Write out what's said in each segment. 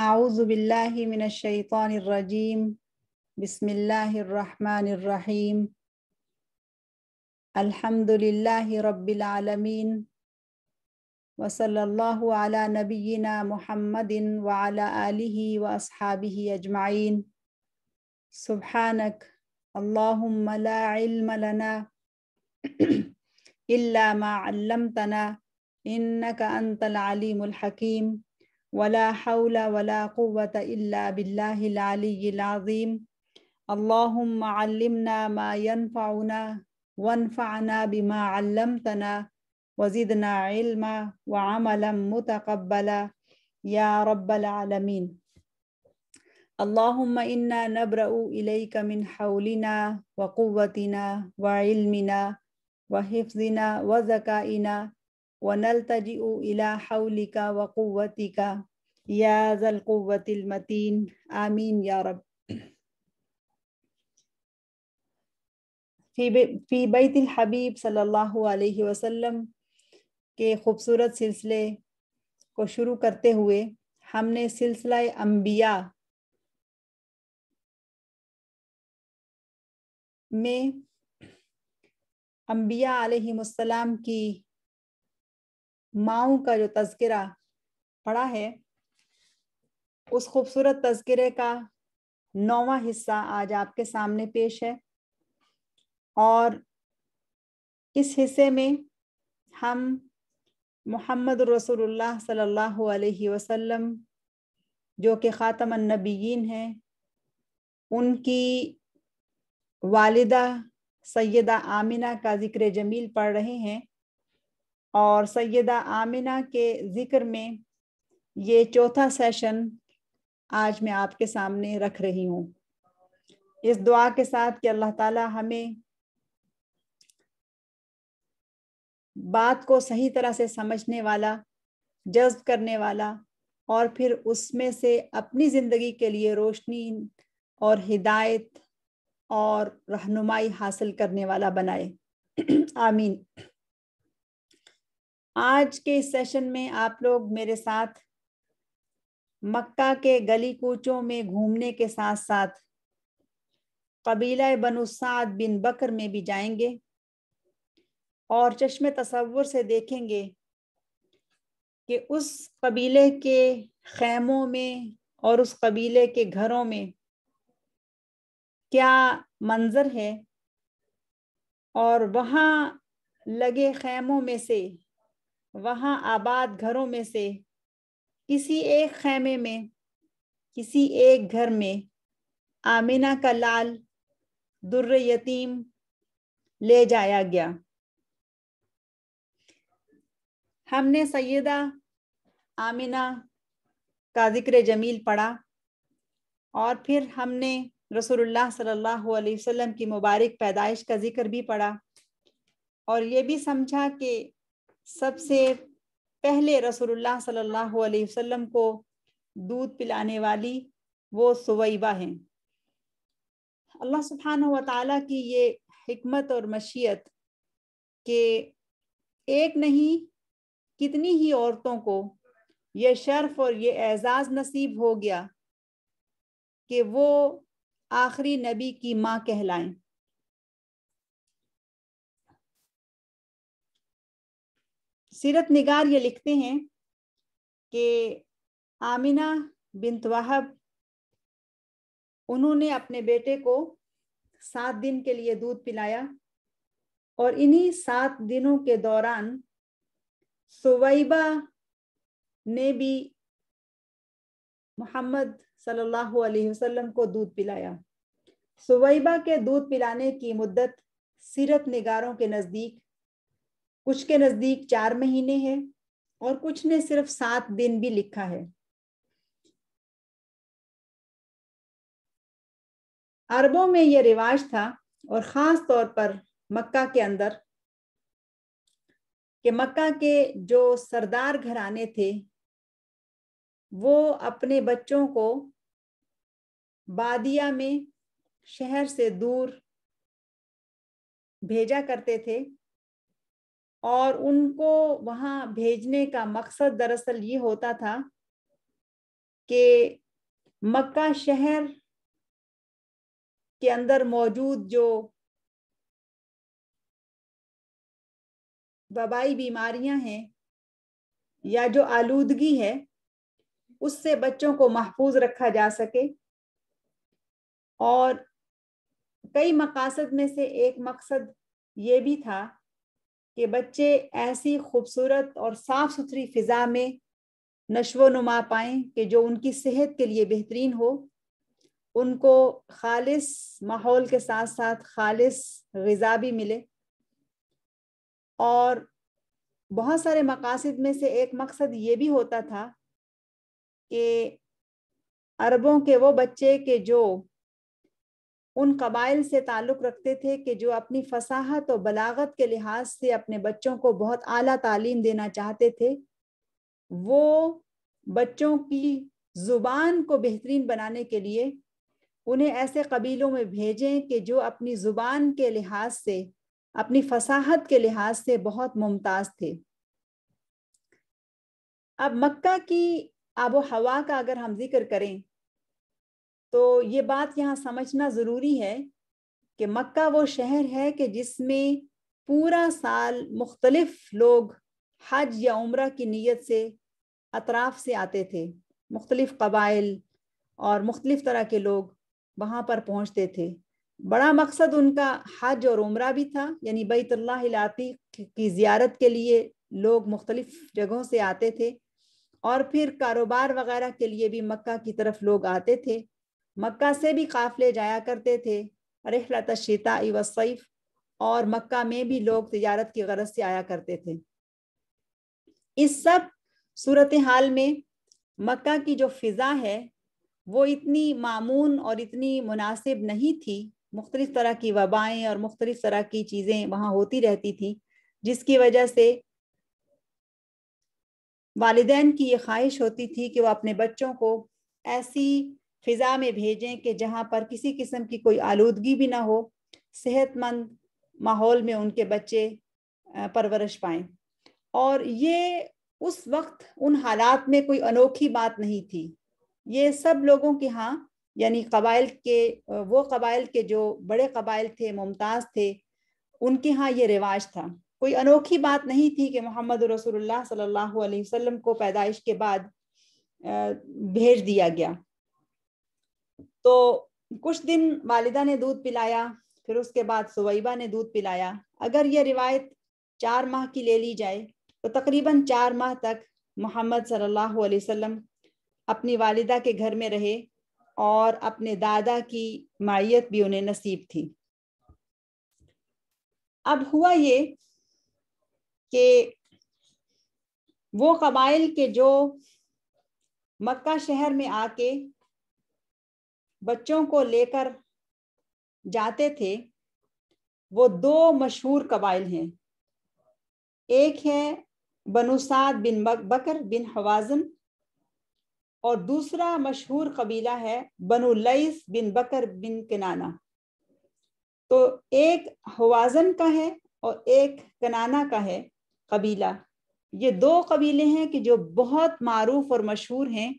أعوذ بالله من الشيطان الرجيم بسم الله الرحمن الرحيم الحمد لله رب العالمين وصلى الله على نبينا محمد وعلى آله وأصحابه أجمعين سبحانك اللهم لا علم لنا إلا ما علمتنا إنك أنت العليم الحكيم ولا حول ولا قوة إلا بالله العلي العظيم اللهم علمنا ما ينفعنا وانفعنا بما علمتنا وزدنا علما وعملا متقبلا يا رب العالمين اللهم إنا نبرأ إليك من حولنا وقوتنا وعلمنا وحفظنا وذكائنا ونلتجئ إلى حولك وقوتك يا ذا القوة المتين آمين يا رب في في بيت الحبيب صلى الله عليه وسلم के खूबसूरत सिलसिले को शुरू करते हुए हमने सिलसिला अम्बिया में अम्बिया आलम की माओ का जो तस्करा पड़ा है उस खूबसूरत तस्करे का नौवा हिस्सा आज आपके सामने पेश है और इस हिस्से में हम मोहम्मद रसोल्ला सल्लल्लाहु अलैहि वसल्लम जो कि ख़ातम नबीन हैं उनकी वालिदा सैदा आमिना का ज़िक्र जमील पढ़ रहे हैं और सैदा आमिना के जिक्र में ये चौथा सेशन आज मैं आपके सामने रख रही हूँ इस दुआ के साथ कि अल्लाह ताला हमें बात को सही तरह से समझने वाला जज्ब करने वाला और फिर उसमें से अपनी ज़िंदगी के लिए रोशनी और हिदायत और रहनुमाई हासिल करने वाला बनाए आमीन आज के सेशन में आप लोग मेरे साथ मक्का के गली कूचों में घूमने के साथ साथ कबीला बनुसाद बिन बकर में भी जाएंगे और चश्मे तस्वुर से देखेंगे कि उस कबीले के खेमों में और उस कबीले के घरों में क्या मंज़र है और वहाँ लगे खेमों में से वहां आबाद घरों में से किसी एक खेमे में किसी एक घर में आमिना का लाल दुर्र यतीम ले जाया गया हमने सैदा आमिना का जिक्र जमील पढ़ा और फिर हमने रसोल्ला सल्लल्लाहु अलैहि वसल्लम की मुबारक पैदाइश का जिक्र भी पढ़ा और ये भी समझा कि सबसे पहले रसोल्ला सल्लाम को दूध पिलाने वाली वो सुबैबा हैं अल्लाह सुबहान की ये हमत और मशीत के एक नहीं कितनी ही औरतों को ये शर्फ और ये एजाज नसीब हो गया कि वो आखिरी नबी की माँ कहलाएं सीरत निगार ये लिखते हैं कि आमिना बिन वाहब उन्होंने अपने बेटे को सात दिन के लिए दूध पिलाया और इन्हीं सात दिनों के दौरान सुवैबा ने भी मोहम्मद सल्लल्लाहु अलैहि वसल्लम को दूध पिलाया सुवैबा के दूध पिलाने की मुद्दत सीरत निगारों के नज़दीक कुछ के नजदीक चार महीने हैं और कुछ ने सिर्फ सात दिन भी लिखा है अरबों में यह रिवाज था और ख़ास तौर पर मक्का के अंदर कि मक्का के जो सरदार घराने थे वो अपने बच्चों को बादिया में शहर से दूर भेजा करते थे और उनको वहाँ भेजने का मकसद दरअसल ये होता था कि मक्का शहर के अंदर मौजूद जो वबाई बीमारियां हैं या जो आलूदगी है उससे बच्चों को महफूज रखा जा सके और कई मकासद में से एक मकसद ये भी था कि बच्चे ऐसी खूबसूरत और साफ सुथरी फिज़ा में नशो नुमा पाएं कि जो उनकी सेहत के लिए बेहतरीन हो उनको खालिस माहौल के साथ साथ खालिस गज़ा भी मिले और बहुत सारे मकासद में से एक मकसद ये भी होता था कि अरबों के वो बच्चे के जो उन कबाइल से ताल्लुक़ रखते थे कि जो अपनी फसाहत और बलागत के लिहाज से अपने बच्चों को बहुत आला तालीम देना चाहते थे वो बच्चों की ज़ुबान को बेहतरीन बनाने के लिए उन्हें ऐसे कबीलों में भेजें कि जो अपनी ज़ुबान के लिहाज से अपनी फसाहत के लिहाज से बहुत मुमताज़ थे अब मक्का की आबो हवा का अगर हम जिक्र करें तो ये बात यहाँ समझना ज़रूरी है कि मक्का वो शहर है कि जिसमें पूरा साल मुख्तलिफ लोग हज या उम्र की नीयत से अतराफ से आते थे मुख्तलिफ कबाइल और मुख्तलिफ तरह के लोग वहाँ पर पहुँचते थे बड़ा मकसद उनका हज और उम्र भी था यानी बैतुल्लाती की ज़ियारत के लिए लोग मुख्तलिफ जगहों से आते थे और फिर कारोबार वगैरह के लिए भी मक्का की तरफ लोग आते थे मक्का से भी काफले जाया करते थे रहलत शीता वसैफ और मक्का में भी लोग तजारत की गरज से आया करते थे इस सब सूरत हाल में मक्का की जो फ़िज़ा है वो इतनी मामून और इतनी मुनासिब नहीं थी मुख्तलिफ़ तरह की वबाएँ और मुख्तलिफ़ तरह की चीज़ें वहाँ होती रहती थी जिसकी वजह से वालदेन की ये ख्वाहिश होती थी कि वह अपने बच्चों को ऐसी फिजा में भेजें कि जहाँ पर किसी किस्म की कोई आलूदगी भी ना हो सेहतमंद माहौल में उनके बच्चे परवरिश पाएं और ये उस वक्त उन हालात में कोई अनोखी बात नहीं थी ये सब लोगों के यहाँ यानी कबाइल के वो कबाइल के जो बड़े कबाइल थे मुमताज़ थे उनके यहाँ ये रिवाज था कोई अनोखी बात नहीं थी कि मोहम्मद रसूलुल्लाह सल्लल्लाहु अलैहि वसल्लम को पैदाइश के बाद भेज दिया गया तो कुछ दिन वालिदा ने दूध पिलाया फिर उसके बाद सुबैबा ने दूध पिलाया अगर यह रिवायत चार माह की ले ली जाए तो तकरीबन चार माह तक मोहम्मद सल्लल्लाहु अलैहि वसल्लम अपनी वालिदा के घर में रहे और अपने दादा की माइत भी उन्हें नसीब थी अब हुआ ये कि वो कबाइल के जो मक्का शहर में आके बच्चों को लेकर जाते थे वो दो मशहूर कबाइल हैं एक है बनु साद बिन बकर बिन हवाजन और दूसरा मशहूर कबीला है बनु लईस बिन बकर बिन कनाना तो एक हवाजन का है और एक कनाना का है कबीला ये दो कबीले हैं कि जो बहुत मारूफ और मशहूर हैं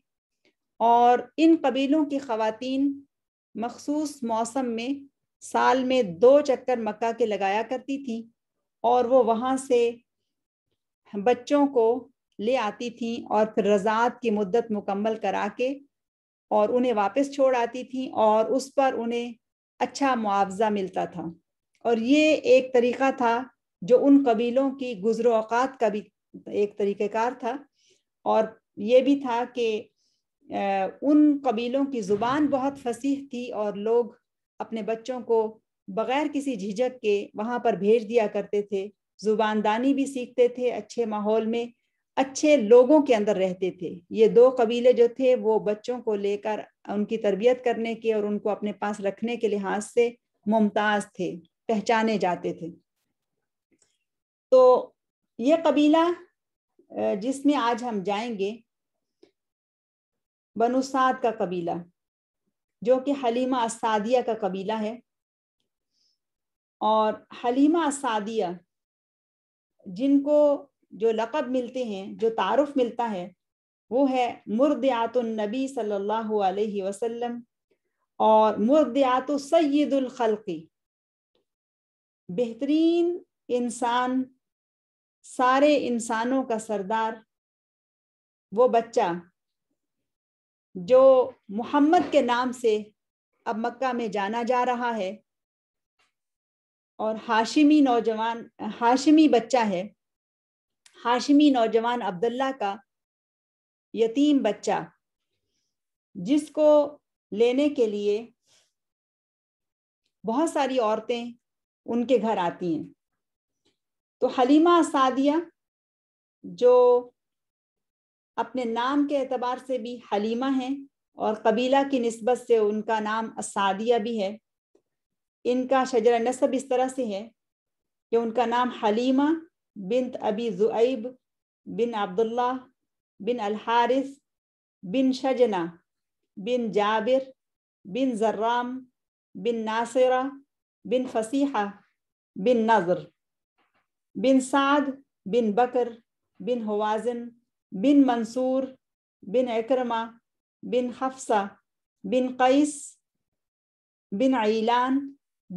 और इन कबीलों की खातन मखसूस मौसम में साल में दो चक्कर मक्का के लगाया करती थी और वो वहाँ से बच्चों को ले आती थी और फिर रजात की मुद्दत मुकम्मल करा के और उन्हें वापस छोड़ आती थी और उस पर उन्हें अच्छा मुआवजा मिलता था और ये एक तरीका था जो उन कबीलों की गुजर का भी एक तरीक़ेकार था और ये भी था कि उन कबीलों की ज़ुबान बहुत फसीह थी और लोग अपने बच्चों को बगैर किसी झिझक के वहाँ पर भेज दिया करते थे ज़ुबानदानी भी सीखते थे अच्छे माहौल में अच्छे लोगों के अंदर रहते थे ये दो कबीले जो थे वो बच्चों को लेकर उनकी तरबियत करने के और उनको अपने पास रखने के लिहाज से मुमताज़ थे पहचाने जाते थे तो ये कबीला जिसमें आज हम जाएंगे बनुसाद साद का कबीला जो कि हलीमा असादिया का कबीला है और हलीमा असादिया जिनको जो लक़ब मिलते हैं जो तारुफ मिलता है वो है मुर्दयात नबी सल्लल्लाहु अलैहि वसल्लम और मुर्दयात सैदुलखलकी बेहतरीन इंसान सारे इंसानों का सरदार वो बच्चा जो मोहम्मद के नाम से अब मक्का में जाना जा रहा है और हाशिमी नौजवान हाशिमी बच्चा है हाशिमी नौजवान अब्दुल्ला का यतीम बच्चा जिसको लेने के लिए बहुत सारी औरतें उनके घर आती हैं तो हलीमा सादिया जो अपने नाम के एतबार से भी हलीमा हैं और कबीला की नस्बत से उनका नाम असादिया भी है इनका शजर नसब इस तरह से है कि उनका नाम हलीमा बिन अबी जुआब बिन अब्दुल्ला बिन अलहारिस बिन शजना बिन जाबिर बिन जर्राम बिन नासिरा बिन Fasiha bin Nazar bin Saad bin Bakr bin Hawazin bin Mansur bin Akrama bin Hafsa bin Qais bin Ailan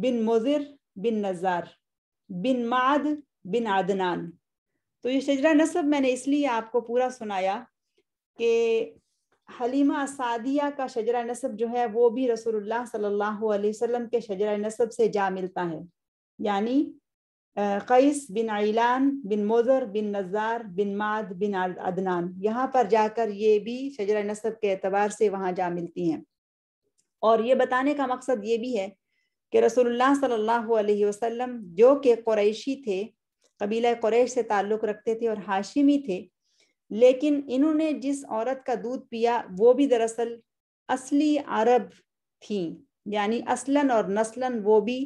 bin मुजिर बिन नज़ार बिन माद बिन आदनान तो ये शजरा नसब मैंने इसलिए आपको पूरा सुनाया कि हलीमा सादिया का शजरा नसब जो है वो भी रसूलुल्लाह सल्लल्लाहु अलैहि वसल्लम के शजरा नस्ब से जा मिलता है यानी कईस बिन ऐलान बिन मोज़र बिन नज़ार बिन माद बिन अदनान यहाँ पर जाकर ये भी शजर नसब के अतबार से वहाँ जा मिलती हैं और ये बताने का मकसद ये भी है कि रसोल्ला सल्लल्लाहु जो कि क्रैशी थे कबीला क्रैश से ताल्लुक़ रखते थे और हाशिमी थे लेकिन इन्होंने जिस औरत का दूध पिया वो भी दरअसल असली अरब थी यानी असलन और नस्लन वो भी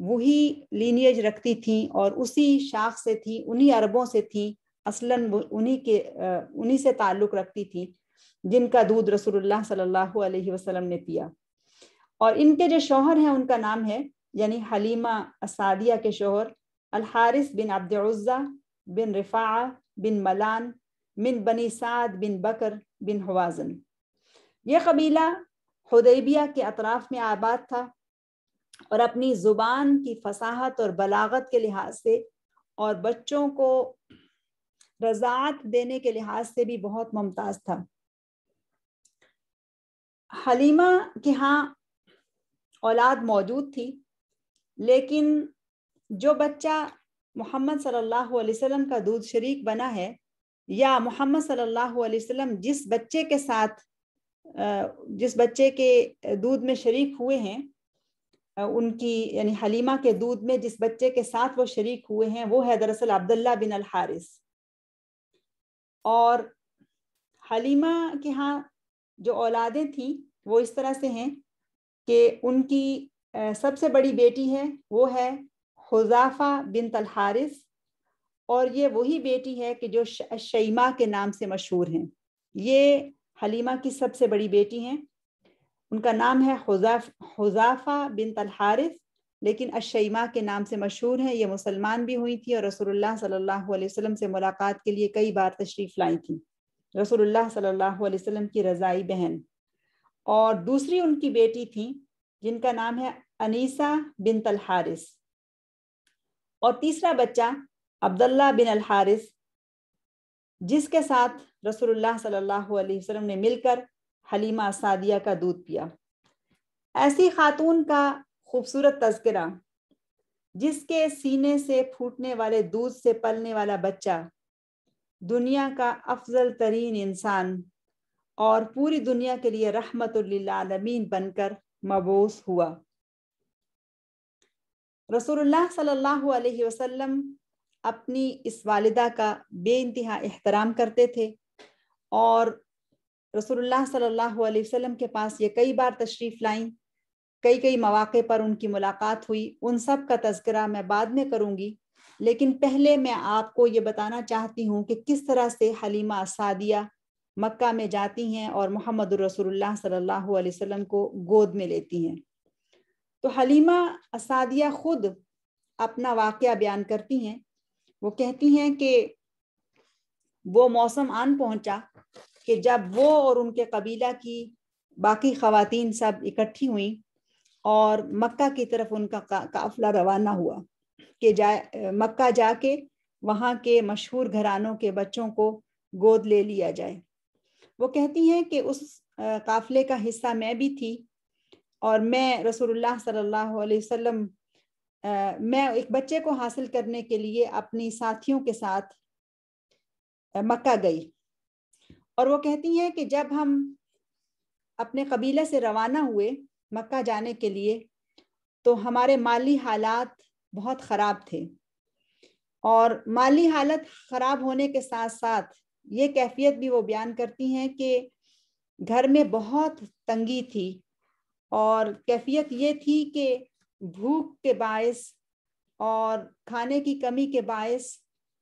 वही लीनियज रखती थी और उसी शाख से थी उन्हीं अरबों से थी असलन उन्हीं के उन्हीं से ताल्लुक रखती थी जिनका दूध रसूलुल्लाह सल्लल्लाहु अलैहि वसल्लम ने पिया और इनके जो शोहर हैं उनका नाम है यानी हलीमा असादिया के शोहर अलहारिस बिन अब्दुल्ज़ा बिन रिफ़ा बिन मलान बिन बनी साद बिन बकर बिन हवाजन ये कबीला हदैबिया के अतराफ़ में आबाद था और अपनी ज़ुबान की फसाहत और बलागत के लिहाज से और बच्चों को रजात देने के लिहाज से भी बहुत मुमताज़ था हलीमा के यहाँ औलाद मौजूद थी लेकिन जो बच्चा मोहम्मद सल्लल्लाहु अलैहि वसल्लम का दूध शरीक बना है या मोहम्मद सल्लल्लाहु अलैहि वसल्लम जिस बच्चे के साथ जिस बच्चे के दूध में शरीक हुए हैं उनकी यानी हलीमा के दूध में जिस बच्चे के साथ वो शरीक हुए हैं वो है दरअसल अब्दुल्ला बिन अल हारिस और हलीमा के यहाँ जो औलादें थीं वो इस तरह से हैं कि उनकी सबसे बड़ी बेटी है वो है हुजाफा बिन तल हारिस और ये वही बेटी है कि जो शैमा के नाम से मशहूर हैं ये हलीमा की सबसे बड़ी बेटी हैं उनका नाम है हुजाफा बिन तलहारिस लेकिन अशैमा के नाम से मशहूर हैं ये मुसलमान भी हुई थी और रसूलुल्लाह सल्लल्लाहु अलैहि वसल्लम से मुलाकात के लिए कई बार तशरीफ़ लाई थी रसूलुल्लाह सल्लल्लाहु अलैहि वसल्लम की रज़ाई बहन और दूसरी उनकी बेटी थी जिनका नाम है अनीसा बिन तलहारिस और तीसरा बच्चा अब्दुल्ला बिन अलहारिस जिसके साथ रसूलुल्लाह सल्लल्लाहु अलैहि वसल्लम ने मिलकर हलीमा सादिया का दूध पिया ऐसी खातून का खूबसूरत तस्करा जिसके सीने से फूटने वाले दूध से पलने वाला बच्चा दुनिया का अफजल तरीन इंसान और पूरी दुनिया के लिए रहमत आलमीन बनकर मबूस हुआ रसूलुल्लाह सल्लल्लाहु अलैहि वसल्लम अपनी इस वालिदा का बे इंतहा एहतराम करते थे और रसोल्ला सल्लल्लाहु अलैहि वसल्लम के पास ये कई बार तशरीफ़ लाई कई कई मौाक़े पर उनकी मुलाकात हुई उन सब का तस्करा मैं बाद में करूँगी लेकिन पहले मैं आपको ये बताना चाहती हूँ कि किस तरह से हलीमा सादिया मक्का में जाती हैं और मोहम्मद रसोल्ला सल्लल्लाहु अलैहि को गोद में लेती हैं तो हलीमा सादिया खुद अपना वाक़ बयान करती हैं वो कहती हैं कि वो मौसम आन पहुंचा कि जब वो और उनके कबीला की बाकी खातन सब इकट्ठी हुई और मक्का की तरफ उनका काफिला रवाना हुआ कि जा मक्का जाके वहाँ के मशहूर घरानों के बच्चों को गोद ले लिया जाए वो कहती हैं कि उस काफिले का हिस्सा मैं भी थी और मैं रसोल्ला सल्ला वसम मैं एक बच्चे को हासिल करने के लिए अपनी साथियों के साथ मक्का गई और वो कहती हैं कि जब हम अपने कबीले से रवाना हुए मक्का जाने के लिए तो हमारे माली हालात बहुत ख़राब थे और माली हालत ख़राब होने के साथ साथ ये कैफियत भी वो बयान करती हैं कि घर में बहुत तंगी थी और कैफियत ये थी कि भूख के बायस और खाने की कमी के बायस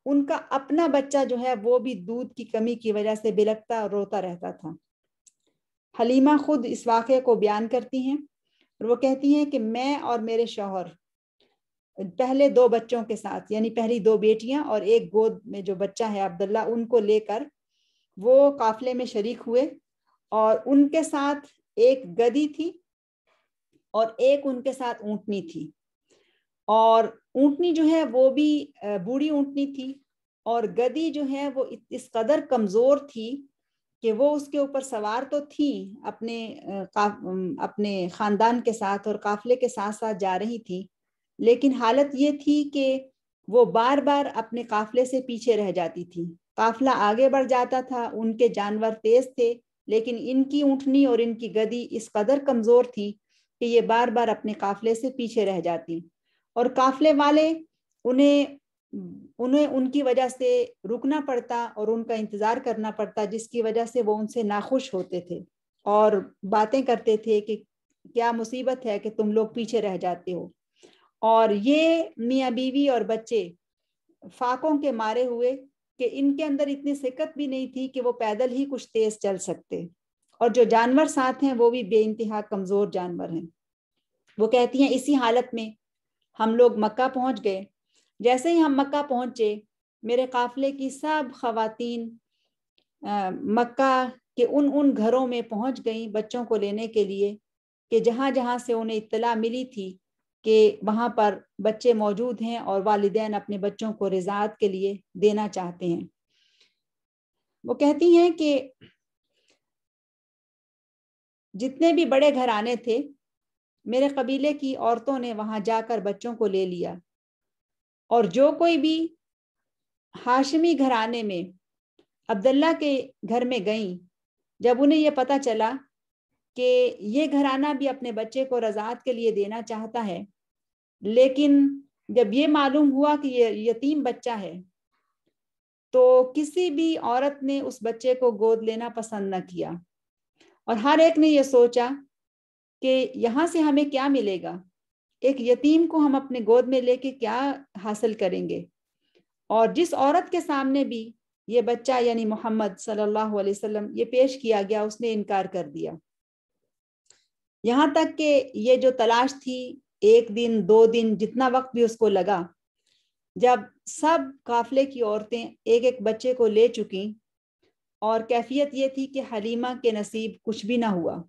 उनका अपना बच्चा जो है वो भी दूध की कमी की वजह से बिलकता और रोता रहता था हलीमा खुद इस वाक़े को बयान करती हैं और वो कहती हैं कि मैं और मेरे शोहर पहले दो बच्चों के साथ यानी पहली दो बेटियां और एक गोद में जो बच्चा है अब्दुल्ला उनको लेकर वो काफले में शरीक हुए और उनके साथ एक गदी थी और एक उनके साथ ऊंटनी थी और ऊँटनी जो है वो भी बूढ़ी ऊँटनी थी और गदी जो है वो इस कदर कमज़ोर थी कि वो उसके ऊपर सवार तो थी अपने अपने ख़ानदान के साथ और काफ़िले के साथ साथ जा रही थी लेकिन हालत ये थी कि वो बार बार अपने काफ़िले से पीछे रह जाती थी काफ़िला आगे बढ़ जाता था उनके जानवर तेज़ थे लेकिन इनकी ऊँटनी और इनकी गदी इस कदर कमज़ोर थी कि ये बार बार अपने काफ़िले से पीछे रह जाती और काफले वाले उन्हें उन्हें उनकी वजह से रुकना पड़ता और उनका इंतजार करना पड़ता जिसकी वजह से वो उनसे नाखुश होते थे और बातें करते थे कि क्या मुसीबत है कि तुम लोग पीछे रह जाते हो और ये मियाँ बीवी और बच्चे फाकों के मारे हुए कि इनके अंदर इतनी सिकत भी नहीं थी कि वो पैदल ही कुछ तेज चल सकते और जो जानवर साथ हैं वो भी बेानतहा कमजोर जानवर हैं वो कहती हैं इसी हालत में हम लोग मक्का पहुंच गए जैसे ही हम मक्का पहुंचे मेरे काफिले की सब खातन मक्का के उन उन घरों में पहुंच गई बच्चों को लेने के लिए कि जहां जहां से उन्हें इतला मिली थी कि वहां पर बच्चे मौजूद हैं और वालदेन अपने बच्चों को रिजात के लिए देना चाहते हैं वो कहती हैं कि जितने भी बड़े घर आने थे मेरे कबीले की औरतों ने वहां जाकर बच्चों को ले लिया और जो कोई भी हाशमी घराने में अब्दुल्ला के घर में गई जब उन्हें यह पता चला कि ये घराना भी अपने बच्चे को रजात के लिए देना चाहता है लेकिन जब ये मालूम हुआ कि ये यतीम बच्चा है तो किसी भी औरत ने उस बच्चे को गोद लेना पसंद न किया और हर एक ने यह सोचा कि यहाँ से हमें क्या मिलेगा एक यतीम को हम अपने गोद में लेके क्या हासिल करेंगे और जिस औरत के सामने भी ये बच्चा यानी मोहम्मद सल्लल्लाहु अलैहि वसल्लम ये पेश किया गया उसने इनकार कर दिया यहाँ तक कि ये जो तलाश थी एक दिन दो दिन जितना वक्त भी उसको लगा जब सब काफले की औरतें एक एक बच्चे को ले चुकी और कैफियत ये थी कि हलीमा के नसीब कुछ भी ना हुआ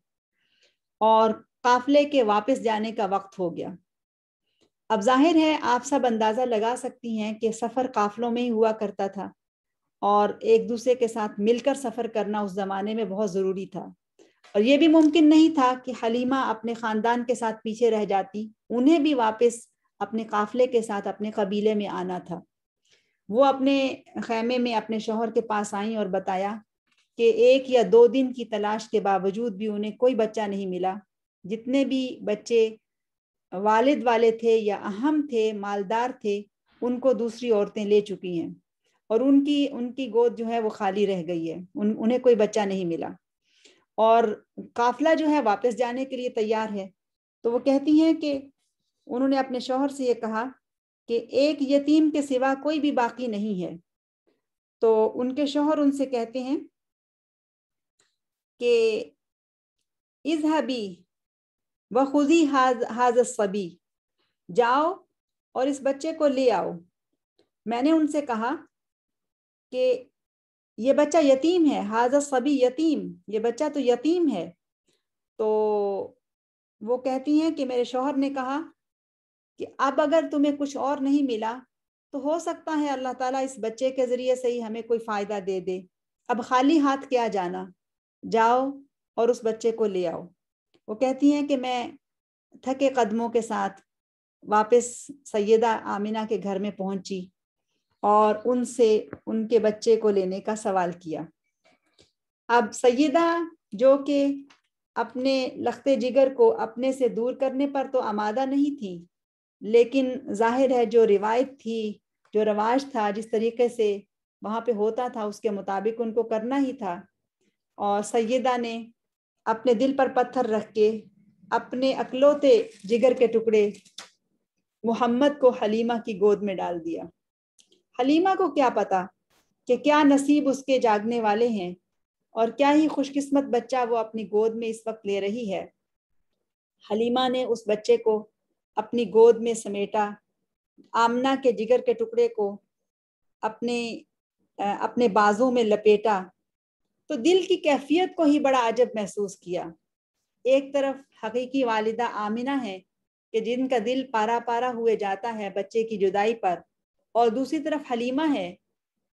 और काफिले के वापस जाने का वक्त हो गया अब जाहिर है आप सब अंदाज़ा लगा सकती हैं कि सफ़र काफिलों में ही हुआ करता था और एक दूसरे के साथ मिलकर सफ़र करना उस ज़माने में बहुत ज़रूरी था और ये भी मुमकिन नहीं था कि हलीमा अपने ख़ानदान के साथ पीछे रह जाती उन्हें भी वापस अपने काफले के साथ अपने कबीले में आना था वो अपने खैमे में अपने शोहर के पास आई और बताया कि एक या दो दिन की तलाश के बावजूद भी उन्हें कोई बच्चा नहीं मिला जितने भी बच्चे वालिद वाले थे या अहम थे मालदार थे उनको दूसरी औरतें ले चुकी हैं और उनकी उनकी गोद जो है वो खाली रह गई है उन उन्हें कोई बच्चा नहीं मिला और काफिला जो है वापस जाने के लिए तैयार है तो वो कहती हैं कि उन्होंने अपने शोहर से ये कहा कि एक यतीम के सिवा कोई भी बाकी नहीं है तो उनके शोहर उनसे कहते हैं कि इजहबी व खुदी हाज हाज सभी जाओ और इस बच्चे को ले आओ मैंने उनसे कहा कि ये बच्चा यतीम है हाजत सभी यतीम ये बच्चा तो यतीम है तो वो कहती हैं कि मेरे शोहर ने कहा कि अब अगर तुम्हें कुछ और नहीं मिला तो हो सकता है अल्लाह ताला इस बच्चे के ज़रिए से ही हमें कोई फ़ायदा दे दे अब खाली हाथ क्या जाना जाओ और उस बच्चे को ले आओ वो कहती हैं कि मैं थके कदमों के साथ वापस सैदा आमिना के घर में पहुंची और उनसे उनके बच्चे को लेने का सवाल किया अब सैदा जो कि अपने लखते जिगर को अपने से दूर करने पर तो आमादा नहीं थी लेकिन जाहिर है जो रिवायत थी जो रवाज था जिस तरीके से वहाँ पे होता था उसके मुताबिक उनको करना ही था और सैदा ने अपने दिल पर पत्थर रख के अपने अकलौते जिगर के टुकड़े मोहम्मद को हलीमा की गोद में डाल दिया हलीमा को क्या पता कि क्या नसीब उसके जागने वाले हैं और क्या ही खुशकिस्मत बच्चा वो अपनी गोद में इस वक्त ले रही है हलीमा ने उस बच्चे को अपनी गोद में समेटा आमना के जिगर के टुकड़े को अपने अपने बाजू में लपेटा तो दिल की कैफियत को ही बड़ा अजब महसूस किया एक तरफ हकीकी वालिदा आमिना है कि जिनका दिल पारा पारा हुए जाता है बच्चे की जुदाई पर और दूसरी तरफ हलीमा है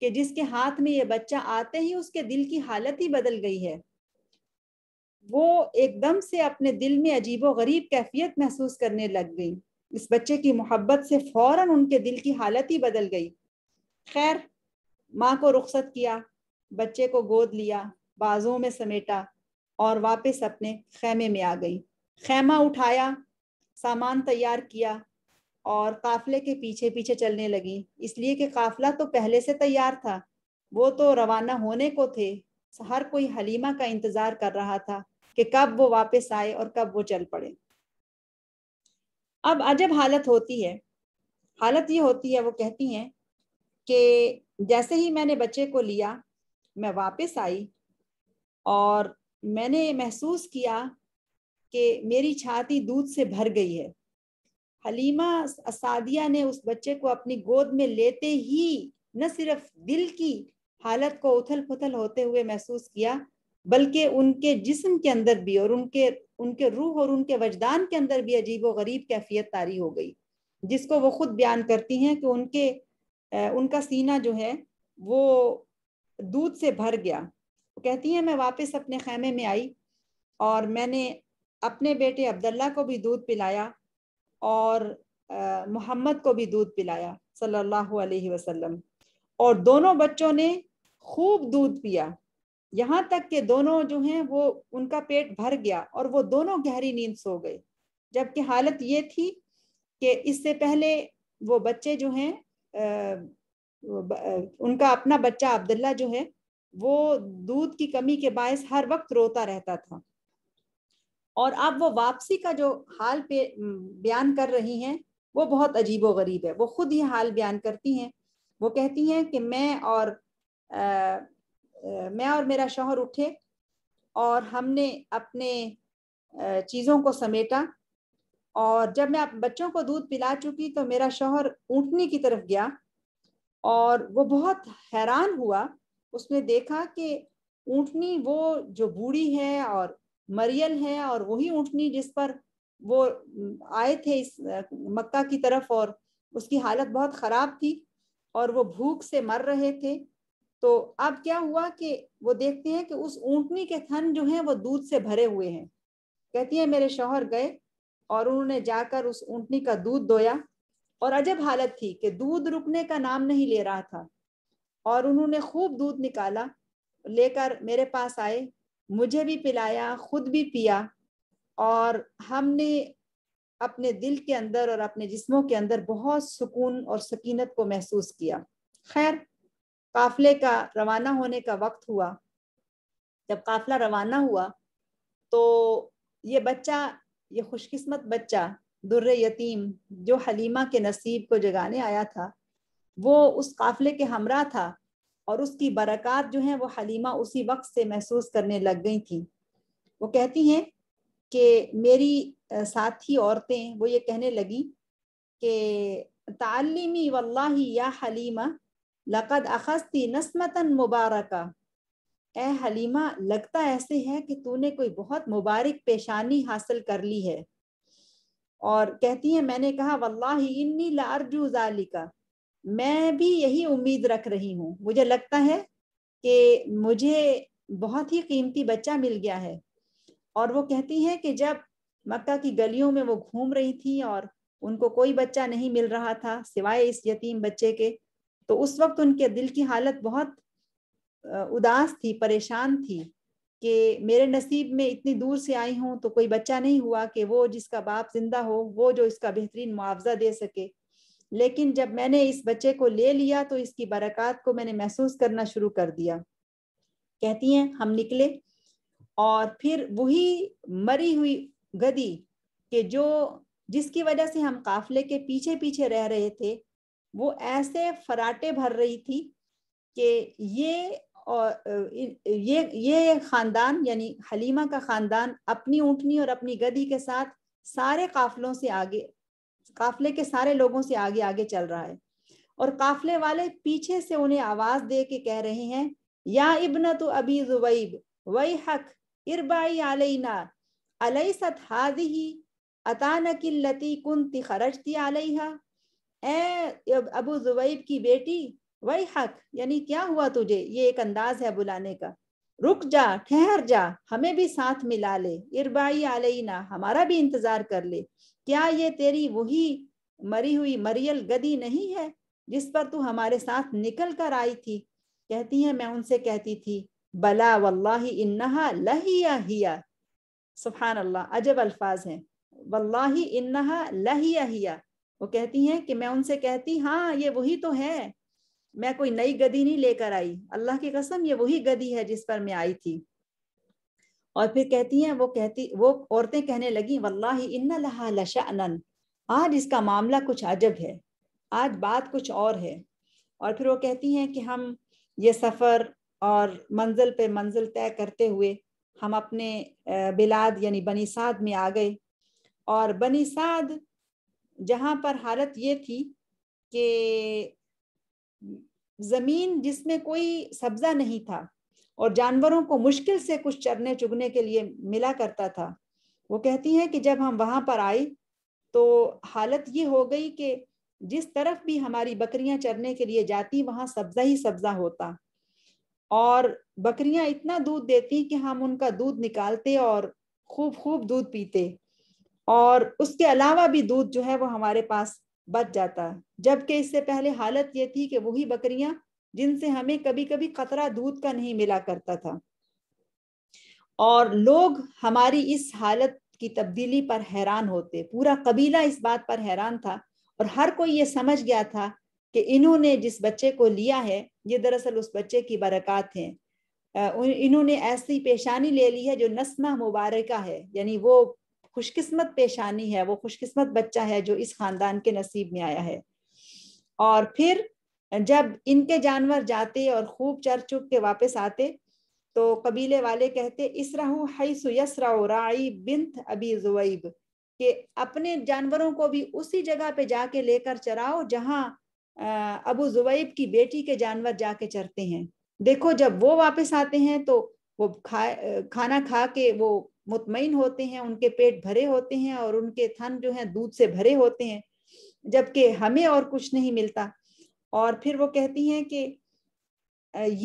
कि जिसके हाथ में ये बच्चा आते ही उसके दिल की हालत ही बदल गई है वो एकदम से अपने दिल में अजीब गरीब कैफियत महसूस करने लग गई इस बच्चे की मोहब्बत से फौरन उनके दिल की हालत ही बदल गई खैर माँ को रुख्सत किया बच्चे को गोद लिया बाजों में समेटा और वापस अपने खेमे में आ गई खेमा उठाया सामान तैयार किया और काफले के पीछे पीछे चलने लगी इसलिए कि काफला तो पहले से तैयार था वो तो रवाना होने को थे हर कोई हलीमा का इंतजार कर रहा था कि कब वो वापस आए और कब वो चल पड़े अब अजब हालत होती है हालत ये होती है वो कहती हैं कि जैसे ही मैंने बच्चे को लिया मैं वापस आई और मैंने महसूस किया कि मेरी छाती दूध से भर गई है हलीमा असादिया ने उस बच्चे को अपनी गोद में लेते ही न सिर्फ दिल की हालत को उथल पुथल होते हुए महसूस किया बल्कि उनके जिस्म के अंदर भी और उनके उनके रूह और उनके वजदान के अंदर भी अजीब व गरीब कैफियत तारी हो गई जिसको वो खुद बयान करती हैं कि उनके उनका सीना जो है वो दूध से भर गया कहती है मैं वापस अपने खैमे में आई और मैंने अपने बेटे अब्दुल्ला को भी दूध पिलाया और मोहम्मद को भी दूध पिलाया सल्लल्लाहु अलैहि वसल्लम और दोनों बच्चों ने खूब दूध पिया यहाँ तक कि दोनों जो हैं वो उनका पेट भर गया और वो दोनों गहरी नींद सो गए जबकि हालत ये थी कि इससे पहले वो बच्चे जो हैं उनका अपना बच्चा अब्दुल्ला जो है वो दूध की कमी के बायस हर वक्त रोता रहता था और अब वो वापसी का जो हाल पे बयान कर रही हैं वो बहुत अजीब गरीब है वो खुद ही हाल बयान करती हैं वो कहती हैं कि मैं और आ, मैं और मेरा शोहर उठे और हमने अपने चीज़ों को समेटा और जब मैं बच्चों को दूध पिला चुकी तो मेरा शोहर ऊँटनी की तरफ गया और वो बहुत हैरान हुआ उसने देखा कि ऊँटनी वो जो बूढ़ी है और मरियल है और वही ऊँटनी जिस पर वो आए थे इस मक्का की तरफ और उसकी हालत बहुत ख़राब थी और वो भूख से मर रहे थे तो अब क्या हुआ कि वो देखते हैं कि उस ऊँटनी के थन जो हैं वो दूध से भरे हुए हैं कहती है मेरे शोहर गए और उन्होंने जाकर उस ऊँटनी का दूध दोया और अजब हालत थी कि दूध रुकने का नाम नहीं ले रहा था और उन्होंने खूब दूध निकाला लेकर मेरे पास आए मुझे भी पिलाया खुद भी पिया और हमने अपने दिल के अंदर और अपने जिस्मों के अंदर बहुत सुकून और सकीनत को महसूस किया खैर काफले का रवाना होने का वक्त हुआ जब काफला रवाना हुआ तो ये बच्चा ये खुशकिस्मत बच्चा दुर्र यतीम जो हलीमा के नसीब को जगाने आया था वो उस काफिले के हमरा था और उसकी बरकत जो है वो हलीमा उसी वक्त से महसूस करने लग गई थी वो कहती हैं कि मेरी साथी औरतें वो ये कहने लगी कि तालीमी वल्लाही या हलीमा लकद अखस्ती नस्मतन मुबारक ए हलीमा लगता ऐसे है कि तूने कोई बहुत मुबारक पेशानी हासिल कर ली है और कहती है मैंने कहा वल्ला इन्नी लारजू जालिका मैं भी यही उम्मीद रख रही हूँ मुझे लगता है कि मुझे बहुत ही कीमती बच्चा मिल गया है और वो कहती है कि जब मक्का की गलियों में वो घूम रही थी और उनको कोई बच्चा नहीं मिल रहा था सिवाय इस यतीम बच्चे के तो उस वक्त उनके दिल की हालत बहुत उदास थी परेशान थी कि मेरे नसीब में इतनी दूर से आई हूँ तो कोई बच्चा नहीं हुआ कि वो जिसका बाप जिंदा हो वो जो इसका बेहतरीन मुआवजा दे सके लेकिन जब मैंने इस बच्चे को ले लिया तो इसकी बरक़ात को मैंने महसूस करना शुरू कर दिया कहती हैं हम निकले और फिर वही मरी हुई गदी के जो जिसकी वजह से हम काफले के पीछे पीछे रह रहे थे वो ऐसे फराटे भर रही थी कि ये और ये ये खानदान यानी हलीमा का खानदान अपनी ऊँटनी और अपनी गदी के साथ सारे काफलों से आगे काफले के सारे लोगों से आगे आगे चल रहा है और काफले वाले पीछे से उन्हें आवाज दे के कह रहे हैं या इबन तो अबी जुबैब वही हक इरबाई आलना अलई सत हादी ही अतान किल्लती कुंती खरजती आलई ए अबू जुबैब की बेटी वही हक यानी क्या हुआ तुझे ये एक अंदाज है बुलाने का रुक जा ठहर जा हमें भी साथ मिला ले इरबाई आलईना हमारा भी इंतजार कर ले क्या ये तेरी वही मरी हुई मरियल गदी नहीं है जिस पर तू हमारे साथ निकल कर आई थी कहती है मैं उनसे कहती थी बला वल्लाही इन्नहा लहिया हिया सुबहान अल्लाह अजब अल्फाज हैं वल्लाही इन्नहा लहिया हिया वो कहती हैं कि मैं उनसे कहती हाँ ये वही तो है मैं कोई नई गदी नहीं लेकर आई अल्लाह की कसम ये वही गदी है जिस पर मैं आई थी और फिर कहती हैं वो कहती वो औरतें कहने लगी वल्लाह इन्ना लहा लशानन आज इसका मामला कुछ अजब है आज बात कुछ और है और फिर वो कहती हैं कि हम ये सफ़र और मंजिल पे मंजिल तय करते हुए हम अपने बिलाद यानी बनी साद में आ गए और बनी साद जहाँ पर हालत ये थी कि जमीन जिसमें कोई सब्जा नहीं था और जानवरों को मुश्किल से कुछ चरने चुगने के लिए मिला करता था वो कहती हैं कि जब हम वहां पर आए तो हालत ये हो गई कि जिस तरफ भी हमारी बकरियां चरने के लिए जाती वहां सब्जा ही सब्जा होता और बकरियां इतना दूध देती कि हम उनका दूध निकालते और खूब खूब दूध पीते और उसके अलावा भी दूध जो है वो हमारे पास बच जाता जबकि इससे पहले हालत ये थी कि वही बकरियां जिनसे हमें कभी कभी खतरा दूध का नहीं मिला करता था और लोग हमारी इस हालत की तब्दीली पर हैरान होते पूरा कबीला इस बात पर हैरान था और हर कोई ये समझ गया था कि इन्होंने जिस बच्चे को लिया है ये दरअसल उस बच्चे की बरकत है इन्होंने ऐसी पेशानी ले ली है जो नस्मा मुबारका है यानी वो खुशकिस्मत पेशानी है वो खुशकिस्मत बच्चा है जो इस खानदान के नसीब में आया है और फिर जब इनके जानवर जाते और खूब चर चुप के वापस आते तो कबीले वाले कहते इसराहू हई सुयसराओ राई बिन्त अबी जुवैब के अपने जानवरों को भी उसी जगह पे जाके लेकर चराओ जहाँ अबू जुवैब की बेटी के जानवर जाके चरते हैं देखो जब वो वापस आते हैं तो वो खा खाना खा के वो मुतमिन होते हैं उनके पेट भरे होते हैं और उनके थन जो है दूध से भरे होते हैं जबकि हमें और कुछ नहीं मिलता और फिर वो कहती हैं कि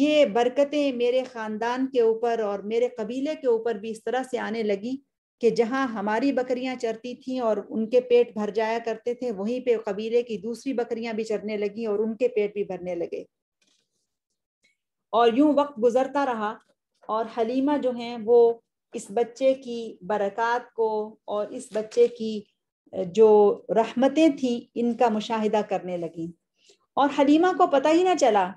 ये बरकतें मेरे ख़ानदान के ऊपर और मेरे कबीले के ऊपर भी इस तरह से आने लगी कि जहाँ हमारी बकरियाँ चरती थीं और उनके पेट भर जाया करते थे वहीं पे कबीले की दूसरी बकरियाँ भी चरने लगी और उनके पेट भी भरने लगे और यूं वक्त गुजरता रहा और हलीमा जो हैं वो इस बच्चे की बरक़ात को और इस बच्चे की जो रहमतें थीं इनका मुशाहिदा करने लगी और हलीमा को पता ही ना चला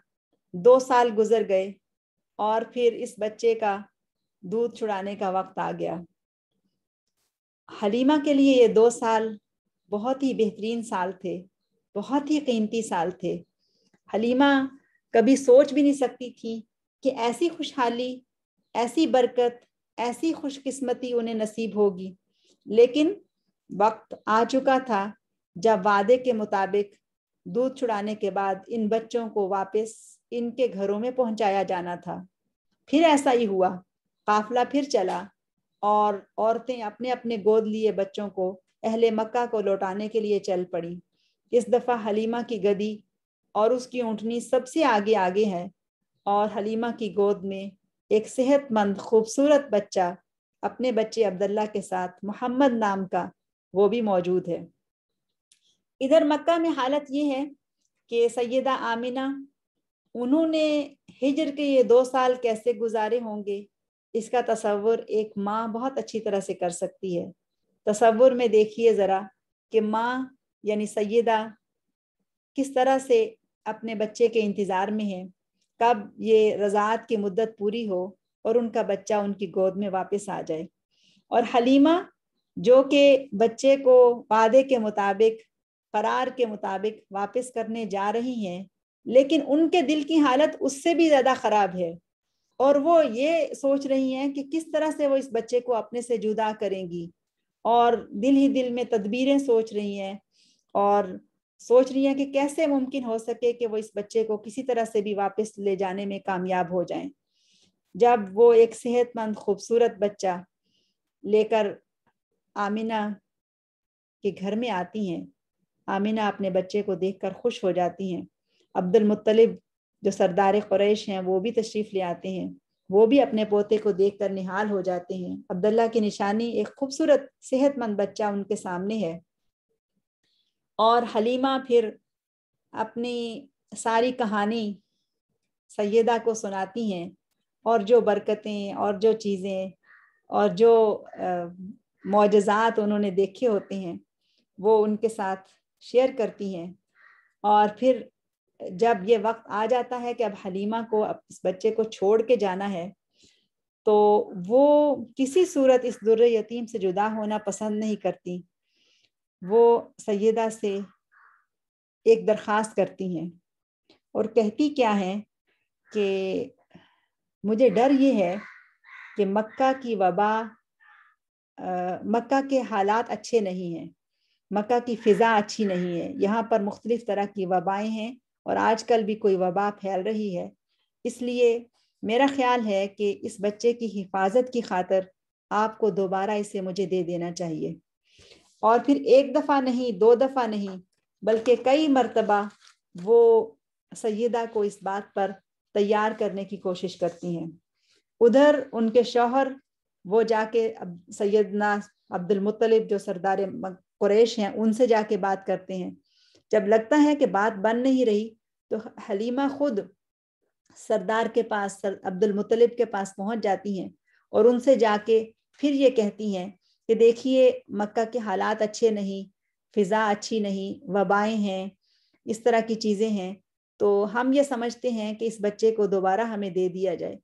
दो साल गुजर गए और फिर इस बच्चे का दूध छुड़ाने का वक्त आ गया हलीमा के लिए ये दो साल बहुत ही बेहतरीन साल थे बहुत ही कीमती साल थे हलीमा कभी सोच भी नहीं सकती थी कि ऐसी खुशहाली ऐसी बरकत ऐसी खुशकिस्मती उन्हें नसीब होगी लेकिन वक्त आ चुका था जब वादे के मुताबिक दूध छुड़ाने के बाद इन बच्चों को वापस इनके घरों में पहुंचाया जाना था फिर ऐसा ही हुआ काफला फिर चला और औरतें अपने अपने गोद लिए बच्चों को अहले मक्का को लौटाने के लिए चल पड़ी इस दफ़ा हलीमा की गदी और उसकी ऊँटनी सबसे आगे आगे है और हलीमा की गोद में एक सेहतमंद खूबसूरत बच्चा अपने बच्चे अब्दुल्ला के साथ मोहम्मद नाम का वो भी मौजूद है इधर मक्का में हालत ये है कि सैदा आमिना उन्होंने हिजर के ये दो साल कैसे गुजारे होंगे इसका तस्वुर एक माँ बहुत अच्छी तरह से कर सकती है तस्वुर में देखिए ज़रा कि माँ यानी सैदा किस तरह से अपने बच्चे के इंतज़ार में है कब ये रजात की मुद्दत पूरी हो और उनका बच्चा उनकी गोद में वापस आ जाए और हलीमा जो कि बच्चे को वादे के मुताबिक करार के मुताबिक वापस करने जा रही हैं लेकिन उनके दिल की हालत उससे भी ज़्यादा ख़राब है और वो ये सोच रही हैं कि किस तरह से वो इस बच्चे को अपने से जुदा करेंगी और दिल ही दिल में तदबीरें सोच रही हैं और सोच रही है कि कैसे मुमकिन हो सके कि वो इस बच्चे को किसी तरह से भी वापस ले जाने में कामयाब हो जाएं जब वो एक सेहतमंद खूबसूरत बच्चा लेकर आमिना के घर में आती हैं आमिना अपने बच्चे को देखकर खुश हो जाती हैं अब्दुल मुत्तलिब जो सरदार क्रैश हैं वो भी तशरीफ़ ले आते हैं वो भी अपने पोते को देखकर निहाल हो जाते हैं अब्दुल्ला की निशानी एक खूबसूरत सेहतमंद बच्चा उनके सामने है और हलीमा फिर अपनी सारी कहानी सैदा को सुनाती हैं और जो बरकतें और जो चीज़ें और जो मोजात उन्होंने देखे होते हैं वो उनके साथ शेयर करती हैं और फिर जब ये वक्त आ जाता है कि अब हलीमा को अब इस बच्चे को छोड़ के जाना है तो वो किसी सूरत इस दुर्र यतीम से जुदा होना पसंद नहीं करती वो सैदा से एक दरख्वास्त करती हैं और कहती क्या है कि मुझे डर ये है कि मक्का की वबा मक्का के हालात अच्छे नहीं हैं मक्का की फ़िज़ा अच्छी नहीं है यहाँ पर मुख्तलिफ़ तरह की वबाएँ हैं और आजकल भी कोई वबा फैल रही है इसलिए मेरा ख्याल है कि इस बच्चे की हिफाजत की खातर आपको दोबारा इसे मुझे दे देना चाहिए और फिर एक दफ़ा नहीं दो दफ़ा नहीं बल्कि कई मरतबा वो सयदा को इस बात पर तैयार करने की कोशिश करती हैं उधर उनके शौहर वो जाके अब सैदना अब्दुल मुतलिब जो सरदार कुरेश हैं उनसे जाके बात करते हैं जब लगता है कि बात बन नहीं रही तो हलीमा खुद सरदार के पास सर अब्दुल मुतलिब के पास पहुंच जाती हैं और उनसे जाके फिर ये कहती हैं कि देखिए मक्का के हालात अच्छे नहीं फिज़ा अच्छी नहीं वबाएं हैं इस तरह की चीज़ें हैं तो हम ये समझते हैं कि इस बच्चे को दोबारा हमें दे दिया जाए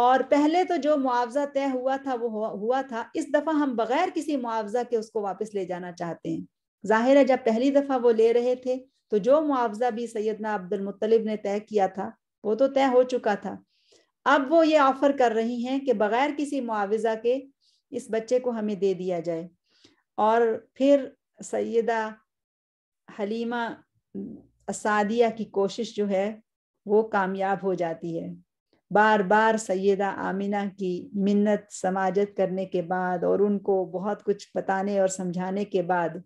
और पहले तो जो मुआवजा तय हुआ था वो हुआ था इस दफ़ा हम बगैर किसी मुआवजा के उसको वापस ले जाना चाहते हैं जाहिर है जब पहली दफ़ा वो ले रहे थे तो जो मुआवजा भी सैदना अब्दुलमतलब ने तय किया था वो तो तय हो चुका था अब वो ये ऑफर कर रही हैं कि बगैर किसी मुआवजा के इस बच्चे को हमें दे दिया जाए और फिर सैदा हलीमा असादिया की कोशिश जो है वो कामयाब हो जाती है बार बार सैदा आमिना की मिन्नत समाजत करने के बाद और उनको बहुत कुछ बताने और समझाने के बाद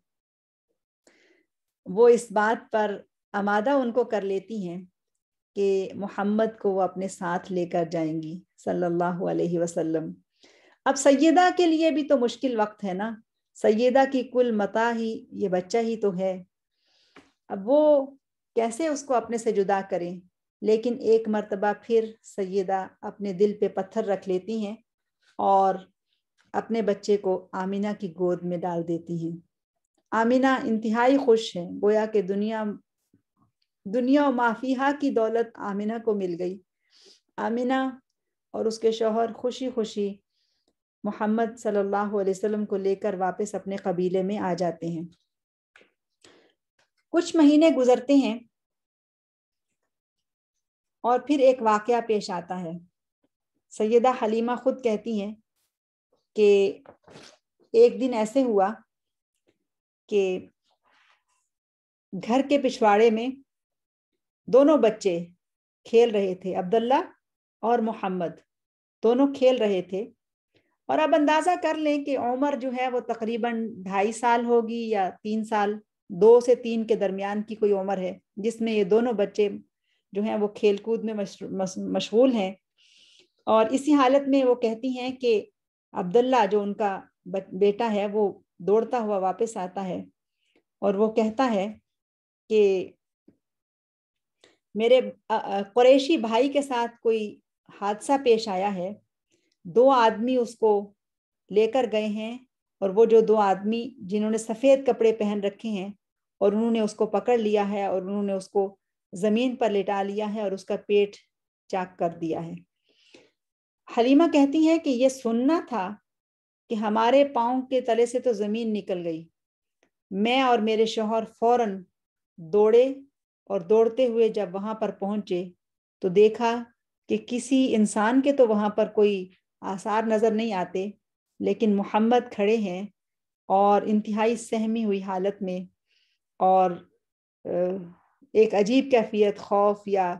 वो इस बात पर आमादा उनको कर लेती हैं कि मोहम्मद को वो अपने साथ लेकर जाएंगी सल्लल्लाहु अलैहि वसल्लम अब सैदा के लिए भी तो मुश्किल वक्त है ना सैदा की कुल मता ही ये बच्चा ही तो है अब वो कैसे उसको अपने से जुदा करें लेकिन एक मरतबा फिर सैदा अपने दिल पे पत्थर रख लेती हैं और अपने बच्चे को आमिना की गोद में डाल देती हैं आमिना इंतहाई खुश है गोया कि दुनिया दुनिया और माफिया की दौलत आमिना को मिल गई आमिना और उसके शोहर खुशी खुशी मोहम्मद सल्लल्लाहु अलैहि वसल्लम को लेकर वापस अपने कबीले में आ जाते हैं कुछ महीने गुजरते हैं और फिर एक वाकया पेश आता है सैदा हलीमा खुद कहती हैं कि एक दिन ऐसे हुआ कि घर के पिछवाड़े में दोनों बच्चे खेल रहे थे अब्दुल्ला और मोहम्मद दोनों खेल रहे थे और अब अंदाजा कर लें कि उम्र जो है वो तकरीबन ढाई साल होगी या तीन साल दो से तीन के दरमियान की कोई उम्र है जिसमें ये दोनों बच्चे जो हैं वो खेल कूद में मशगूल हैं और इसी हालत में वो कहती हैं कि अब्दुल्ला जो उनका बेटा है वो दौड़ता हुआ वापस आता है और वो कहता है कि मेरे कुरैशी भाई के साथ कोई हादसा पेश आया है दो आदमी उसको लेकर गए हैं और वो जो दो आदमी जिन्होंने सफ़ेद कपड़े पहन रखे हैं और उन्होंने उसको पकड़ लिया है और उन्होंने उसको ज़मीन पर लिटा लिया है और उसका पेट चाक कर दिया है हलीमा कहती है कि ये सुनना था कि हमारे पाओ के तले से तो ज़मीन निकल गई मैं और मेरे शोहर फौरन दौड़े और दौड़ते हुए जब वहां पर पहुंचे तो देखा कि किसी इंसान के तो वहां पर कोई आसार नज़र नहीं आते लेकिन मोहम्मद खड़े हैं और इंतहाई सहमी हुई हालत में और एक अजीब कैफियत खौफ या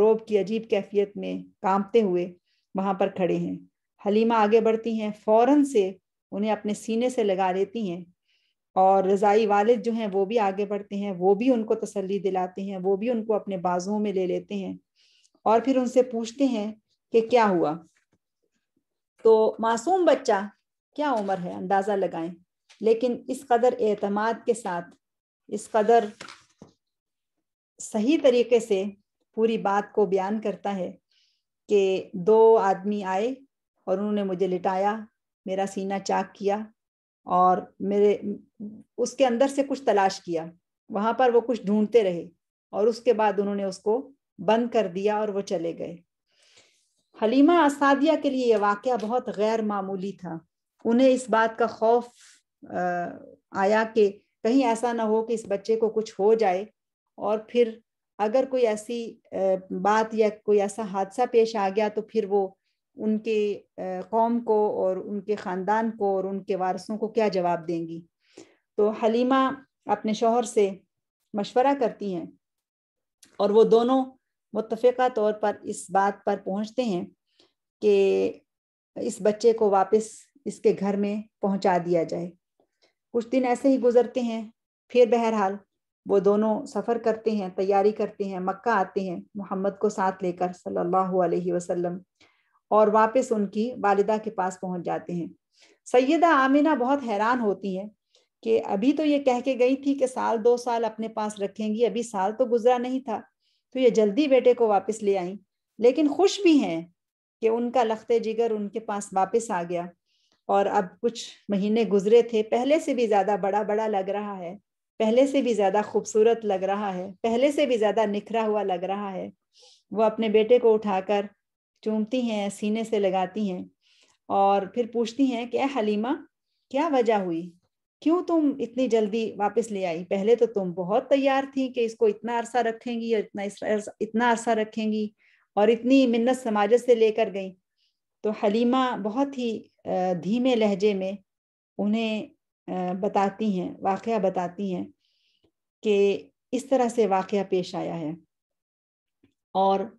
रोब की अजीब कैफियत में कांपते हुए वहाँ पर खड़े हैं हलीमा आगे बढ़ती हैं फ़ौर से उन्हें अपने सीने से लगा लेती हैं और रज़ाई वालिद जो हैं वो भी आगे बढ़ते हैं वो भी उनको तसल्ली दिलाते हैं वो भी उनको अपने बाजुओं में ले लेते हैं और फिर उनसे पूछते हैं कि क्या हुआ तो मासूम बच्चा क्या उम्र है अंदाज़ा लगाएं लेकिन इस कदर एतमाद के साथ इस कदर सही तरीके से पूरी बात को बयान करता है कि दो आदमी आए और उन्होंने मुझे लिटाया मेरा सीना चाक किया और मेरे उसके अंदर से कुछ तलाश किया वहाँ पर वो कुछ ढूंढते रहे और उसके बाद उन्होंने उसको बंद कर दिया और वो चले गए हलीमा असादिया के लिए यह वाक़ बहुत गैर मामूली था उन्हें इस बात का खौफ आया कि कहीं ऐसा ना हो कि इस बच्चे को कुछ हो जाए और फिर अगर कोई ऐसी बात या कोई ऐसा हादसा पेश आ गया तो फिर वो उनके कौम को और उनके ख़ानदान को और उनके वारसों को क्या जवाब देंगी तो हलीमा अपने शोहर से मशवरा करती हैं और वो दोनों मुतफ़ा तौर पर इस बात पर पहुंचते हैं कि इस बच्चे को वापस इसके घर में पहुंचा दिया जाए कुछ दिन ऐसे ही गुजरते हैं फिर बहरहाल वो दोनों सफ़र करते हैं तैयारी करते हैं मक्का आते हैं मोहम्मद को साथ लेकर सल्लल्लाहु अलैहि वसल्लम और वापस उनकी वालिदा के पास पहुंच जाते हैं सैदा आमिना बहुत हैरान होती हैं कि अभी तो ये कह के गई थी कि साल दो साल अपने पास रखेंगी अभी साल तो गुजरा नहीं था तो ये जल्दी बेटे को वापस ले आई लेकिन खुश भी हैं कि उनका लखते जिगर उनके पास वापस आ गया और अब कुछ महीने गुजरे थे पहले से भी ज़्यादा बड़ा बड़ा लग रहा है पहले से भी ज़्यादा खूबसूरत लग रहा है पहले से भी ज़्यादा निखरा हुआ लग रहा है वो अपने बेटे को उठाकर चूमती हैं सीने से लगाती हैं और फिर पूछती हैं कि हलीमा क्या वजह हुई क्यों तुम इतनी जल्दी वापस ले आई पहले तो तुम बहुत तैयार थी कि इसको इतना अरसा रखेंगी और इतना इतना अरसा रखेंगी और इतनी मिन्नत समाज से लेकर गई तो हलीमा बहुत ही धीमे लहजे में उन्हें बताती हैं वाक़ बताती हैं कि इस तरह से वाक़ पेश आया है और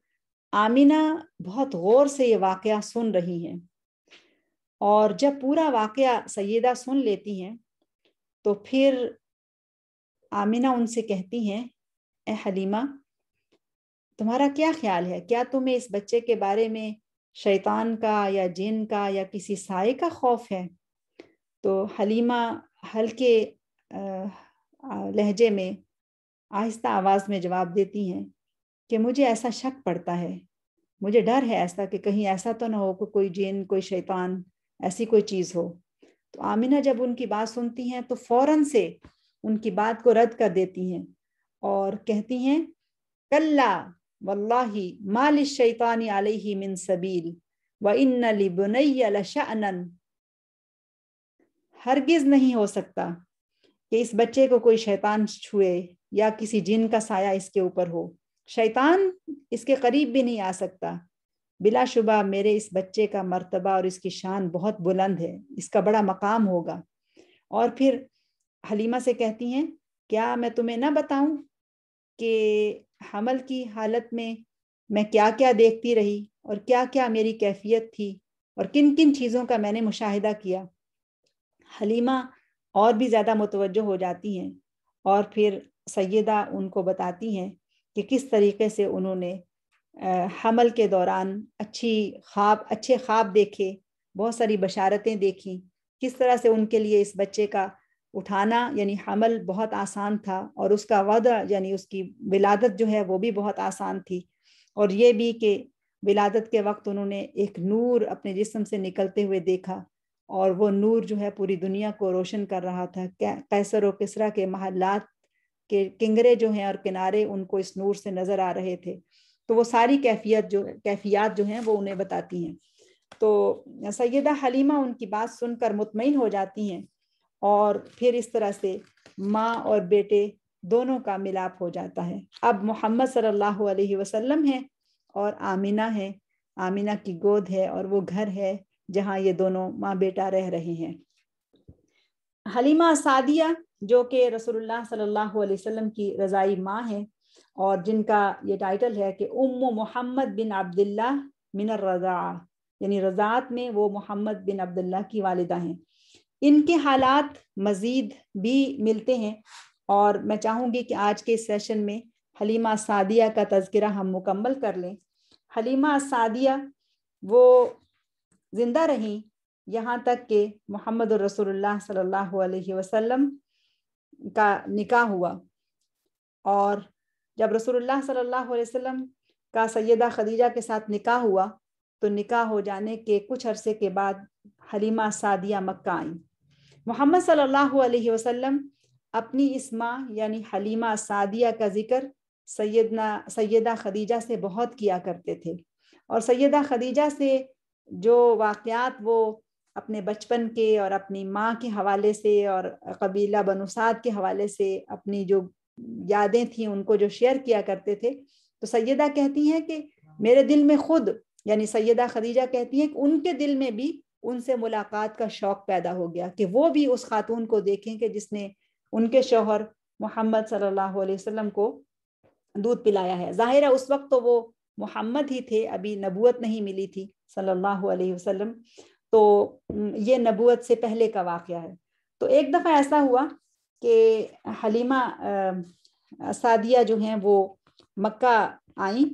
आमिना बहुत गौर से ये वाक़ सुन रही हैं और जब पूरा वाक़ सयदा सुन लेती हैं तो फिर आमिना उनसे कहती हैं ए हलीमा तुम्हारा क्या ख्याल है क्या तुम्हें इस बच्चे के बारे में शैतान का या जिन का या किसी साय का खौफ है तो हलीमा हल्के लहजे में आहिस्ता आवाज़ में जवाब देती हैं कि मुझे ऐसा शक पड़ता है मुझे डर है ऐसा कि कहीं ऐसा तो ना हो कि कोई जिन कोई शैतान ऐसी कोई चीज़ हो तो आमिना जब उनकी बात सुनती हैं तो फौरन से उनकी बात को रद्द कर देती हैं और कहती हैं कल्ला वल्लाही माल शैतानी अलैहि मिन सबील व इन लिबनैया हरगिज नहीं हो सकता कि इस बच्चे को कोई शैतान छुए या किसी जिन का साया इसके ऊपर हो शैतान इसके करीब भी नहीं आ सकता बिलाशुबा मेरे इस बच्चे का मर्तबा और इसकी शान बहुत बुलंद है इसका बड़ा मकाम होगा और फिर हलीमा से कहती हैं क्या मैं तुम्हें ना बताऊं कि हमल की हालत में मैं क्या क्या देखती रही और क्या क्या मेरी कैफियत थी और किन किन चीज़ों का मैंने मुशाहिदा किया हलीमा और भी ज़्यादा मुतवजह हो जाती हैं और फिर सैदा उनको बताती हैं कि किस तरीके से उन्होंने हमल के दौरान अच्छी ख्वाब अच्छे ख्वाब देखे बहुत सारी बशारतें देखी किस तरह से उनके लिए इस बच्चे का उठाना यानी हमल बहुत आसान था और उसका वादा यानी उसकी विलादत जो है वो भी बहुत आसान थी और ये भी कि विलादत के वक्त उन्होंने एक नूर अपने जिस्म से निकलते हुए देखा और वो नूर जो है पूरी दुनिया को रोशन कर रहा था कैसर और किसरा के महल्लात के किंगरे जो हैं और किनारे उनको इस नूर से नज़र आ रहे थे तो वो सारी कैफियत जो कैफियात जो हैं वो उन्हें बताती हैं तो सैदा हलीमा उनकी बात सुनकर मुतमिन हो जाती हैं और फिर इस तरह से माँ और बेटे दोनों का मिलाप हो जाता है अब मोहम्मद सल्लल्लाहु अलैहि वसल्लम है और आमिना है आमिना की गोद है और वो घर है जहाँ ये दोनों माँ बेटा रह रहे हैं हलीमा सादिया जो कि रसोल्ला सल्ला अलैहि की रज़ाई माँ है और जिनका ये टाइटल है कि उम मोहम्मद बिन अब्दुल्ला मिन रज़ा यानी रज़ात में वो मोहम्मद बिन अब्दुल्ला की वालदा हैं इनके हालात मज़ीद भी मिलते हैं और मैं चाहूँगी कि आज के सेशन में हलीमा सादिया का तस्करा हम मुकम्मल कर लें हलीमा सादिया वो ज़िंदा रहीं यहाँ तक कि मोहम्मद सल्लल्लाहु अलैहि वसल्लम का निकाह हुआ और जब रसूलुल्लाह सल्लल्लाहु अलैहि वसल्लम का सैदा खदीजा के साथ निकाह हुआ तो निकाह हो जाने के कुछ अरसे के बाद हलीमा सादिया मक्का आई मोहम्मद सल्लल्लाहु अलैहि वसल्लम अपनी इस माँ यानी हलीमा सादिया का जिक्र सैदना सैदा खदीजा से बहुत किया करते थे और सैदा खदीजा से जो वाक़ात वो अपने बचपन के और अपनी माँ के हवाले से और कबीला बनुसाद के हवाले से अपनी जो यादें थी उनको जो शेयर किया करते थे तो सैदा कहती हैं कि मेरे दिल में खुद यानी सैदा खदीजा कहती हैं कि उनके दिल में भी उनसे मुलाकात का शौक पैदा हो गया कि वो भी उस खातून को देखें कि जिसने उनके शोहर मोहम्मद सल्लल्लाहु अलैहि वसल्लम को दूध पिलाया है ज़ाहिर है उस वक्त तो वो मोहम्मद ही थे अभी नबूत नहीं मिली थी सल्लल्लाहु अलैहि वसल्लम तो ये नबूत से पहले का वाक़ है तो एक दफ़ा ऐसा हुआ कि हलीमा सादिया जो हैं वो मक्का आई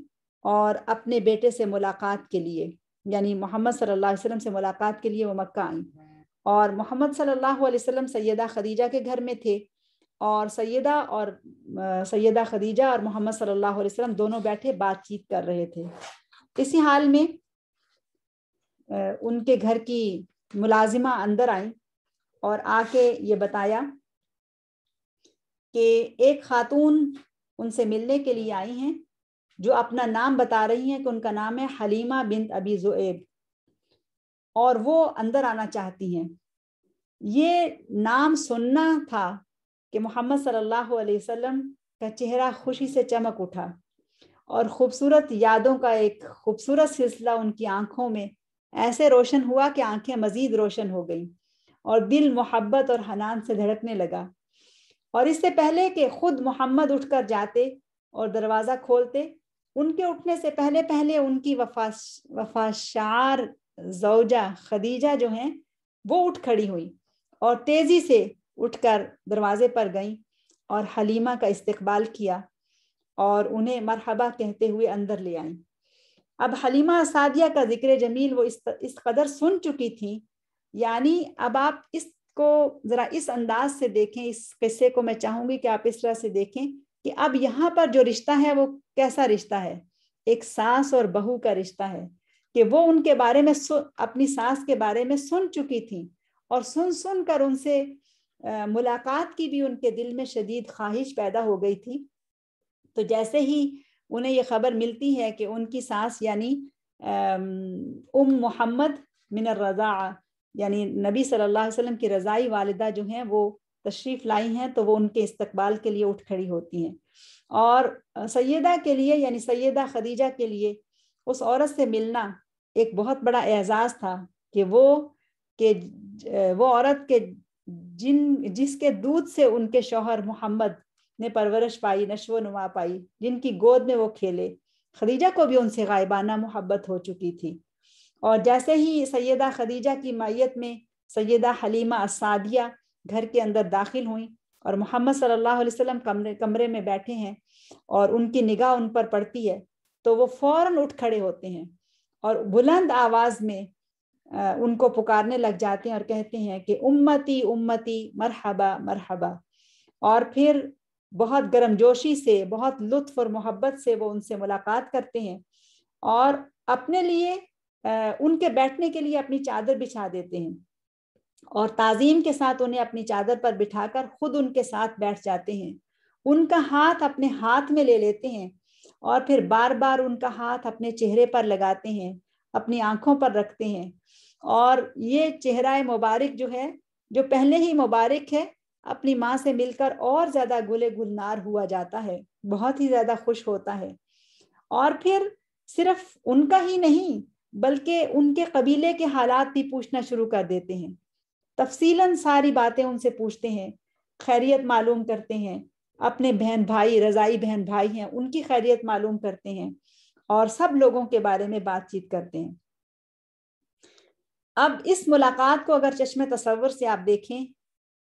और अपने बेटे से मुलाकात के लिए यानी मोहम्मद सल्लल्लाहु अलैहि वसल्लम से मुलाकात के लिए वो मक्का आई और मोहम्मद सल्लल्लाहु अलैहि वसल्लम सैदा खदीजा के घर में थे और सैदा और सैदा खदीजा और मोहम्मद सल्लल्लाहु अलैहि वसल्लम दोनों बैठे बातचीत कर रहे थे इसी हाल में उनके घर की मुलाजिमा अंदर आई और आके ये बताया कि एक खातून उनसे मिलने के लिए आई हैं जो अपना नाम बता रही हैं कि उनका नाम है हलीमा बिन अबी जुएब और वो अंदर आना चाहती हैं ये नाम सुनना था कि मोहम्मद सल्लल्लाहु अलैहि वसल्लम का चेहरा खुशी से चमक उठा और खूबसूरत यादों का एक खूबसूरत सिलसिला उनकी आंखों में ऐसे रोशन हुआ कि आंखें मजीद रोशन हो गईं और दिल मोहब्बत और हनान से धड़कने लगा और इससे पहले कि खुद मोहम्मद उठकर जाते और दरवाज़ा खोलते उनके उठने से पहले पहले उनकी वफा वफाशार जोजा खदीजा जो हैं वो उठ खड़ी हुई और तेज़ी से उठकर दरवाजे पर गई और हलीमा का इस्तकबाल किया और उन्हें मरहबा कहते हुए अंदर ले आई अब हलीमा सादिया का जिक्र जमील वो इस इस कदर सुन चुकी थी यानी अब आप इस इसको ज़रा इस अंदाज से देखें इस किस्से को मैं चाहूंगी कि आप इस तरह से देखें कि अब यहाँ पर जो रिश्ता है वो कैसा रिश्ता है एक सास और बहू का रिश्ता है कि वो उनके बारे में अपनी सास के बारे में सुन चुकी थी और सुन सुन कर उनसे आ, मुलाकात की भी उनके दिल में शदीद ख्वाहिश पैदा हो गई थी तो जैसे ही उन्हें ये खबर मिलती है कि उनकी सास यानी उम मोहम्मद मिनर रज़ा यानी नबी सल्लल्लाहु अलैहि वसल्लम की रज़ाई वालदा जो हैं वो तशरीफ़ लाई हैं तो वो उनके इस्तकबाल के लिए उठ खड़ी होती हैं और सैदा के लिए यानी सैदा खदीजा के लिए उस औरत से मिलना एक बहुत बड़ा एजाज़ था कि वो के वो औरत के जिन जिसके दूध से उनके शोहर मोहम्मद ने परवरिश पाई नशो नुमा पाई जिनकी गोद में वो खेले खदीजा को भी उनसे गायबाना मोहब्बत हो चुकी थी और जैसे ही सैदा खदीजा की माइत में सैदा हलीमा असादिया घर के अंदर दाखिल हुई और मोहम्मद सल्लल्लाहु अलैहि वसल्लम कमरे कमरे में बैठे हैं और उनकी निगाह उन पर पड़ती है तो वो फौरन उठ खड़े होते हैं और बुलंद आवाज़ में उनको पुकारने लग जाते हैं और कहते हैं कि उम्मती उम्मती मरहबा मरहबा और फिर बहुत गर्मजोशी से बहुत लुत्फ और मोहब्बत से वो उनसे मुलाकात करते हैं और अपने लिए उनके बैठने के लिए अपनी चादर बिछा देते हैं और ताजीम के साथ उन्हें अपनी चादर पर बिठाकर खुद उनके साथ बैठ जाते हैं उनका हाथ अपने हाथ में ले लेते हैं और फिर बार बार उनका हाथ अपने चेहरे पर लगाते हैं अपनी आंखों पर रखते हैं और ये चेहरा मुबारक जो है जो पहले ही मुबारक है अपनी माँ से मिलकर और ज्यादा गुले गुलनार हुआ जाता है बहुत ही ज्यादा खुश होता है और फिर सिर्फ उनका ही नहीं बल्कि उनके कबीले के हालात भी पूछना शुरू कर देते हैं तफसीलन सारी बातें उनसे पूछते हैं खैरियत मालूम करते हैं अपने बहन भाई रज़ाई बहन भाई हैं उनकी खैरियत मालूम करते हैं और सब लोगों के बारे में बातचीत करते हैं अब इस मुलाकात को अगर चश्मे तस्वुर से आप देखें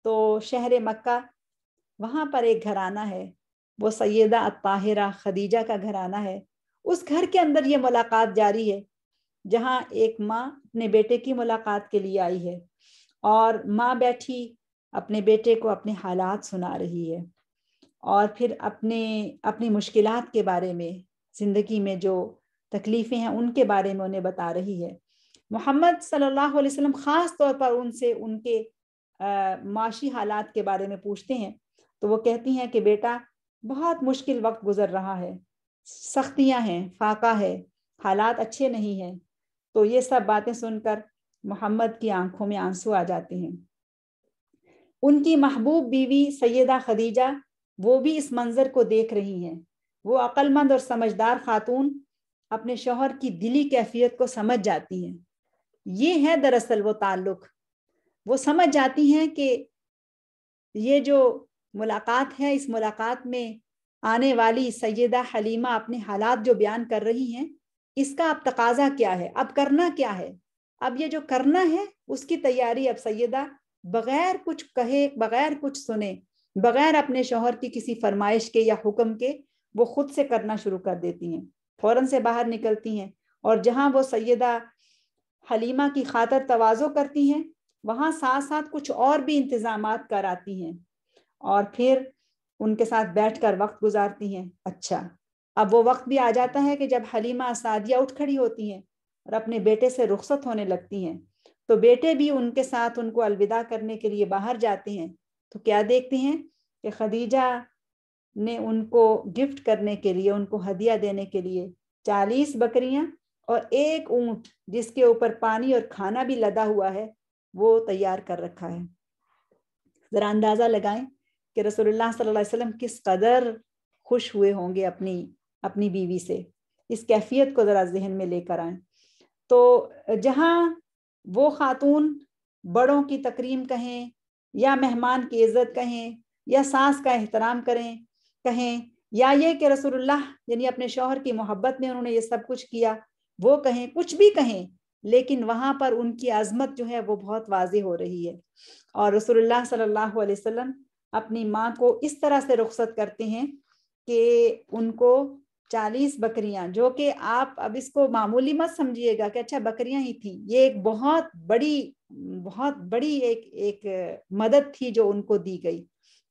तो शहर मक्का वहाँ पर एक घराना है वो सैदा ताहिरा खदीजा का घराना है उस घर के अंदर ये मुलाकात जारी है जहाँ एक माँ अपने बेटे की मुलाकात के लिए आई है और माँ बैठी अपने बेटे को अपने हालात सुना रही है और फिर अपने अपनी मुश्किल के बारे में ज़िंदगी में जो तकलीफ़ें हैं उनके बारे में उन्हें बता रही है मोहम्मद सल्लल्लाहु अलैहि वसल्लम ख़ास तौर पर उनसे उनके माशी हालात के बारे में पूछते हैं तो वो कहती हैं कि बेटा बहुत मुश्किल वक्त गुजर रहा है सख्तियां हैं फाका है हालात अच्छे नहीं हैं तो ये सब बातें सुनकर मोहम्मद की आंखों में आंसू आ जाते हैं उनकी महबूब बीवी सैदा खदीजा वो भी इस मंजर को देख रही हैं वो अक्लमंद और समझदार खातून अपने शोहर की दिली कैफियत को समझ जाती हैं ये है दरअसल वो ताल्लुक वो समझ जाती हैं कि ये जो मुलाकात है इस मुलाकात में आने वाली सैदा हलीमा अपने हालात जो बयान कर रही हैं इसका अब तकाजा क्या है अब करना क्या है अब ये जो करना है उसकी तैयारी अब सैदा बगैर कुछ कहे बगैर कुछ सुने बगैर अपने शोहर की किसी फरमाइश के या हुक्म के वो खुद से करना शुरू कर देती हैं फौरन से बाहर निकलती हैं और जहाँ वो सैदा हलीमा की खातर तोज़ो करती हैं वहाँ साथ साथ कुछ और भी इंतज़ाम कराती हैं और फिर उनके साथ बैठ कर वक्त गुजारती हैं अच्छा अब वो वक्त भी आ जाता है कि जब हलीमा सादिया उठ खड़ी होती हैं और अपने बेटे से रुखसत होने लगती हैं तो बेटे भी उनके साथ उनको अलविदा करने के लिए बाहर जाते हैं तो क्या देखते हैं कि खदीजा ने उनको गिफ्ट करने के लिए उनको हदिया देने के लिए चालीस बकरियां और एक ऊंट जिसके ऊपर पानी और खाना भी लदा हुआ है वो तैयार कर रखा है ज़रा अंदाज़ा लगाएं कि रसोल्ला किस कदर खुश हुए होंगे अपनी अपनी बीवी से इस कैफियत को ज़रा जहन में लेकर आए तो जहाँ वो खातून बड़ों की तकरीम कहें या मेहमान की इज्जत कहें या सास का एहतराम करें कहें या ये कि रसोल्ला यानी अपने शोहर की मोहब्बत में उन्होंने ये सब कुछ किया वो कहें कुछ भी कहें लेकिन वहाँ पर उनकी आजमत जो है वो बहुत वाज हो रही है और रसोल्ला सल्लल्लाहु अलैहि वसल्लम अपनी माँ को इस तरह से रुख्सत करते हैं कि उनको चालीस बकरियां जो कि आप अब इसको मामूली मत समझिएगा कि अच्छा बकरियां ही थी ये एक बहुत बड़ी बहुत बड़ी एक एक मदद थी जो उनको दी गई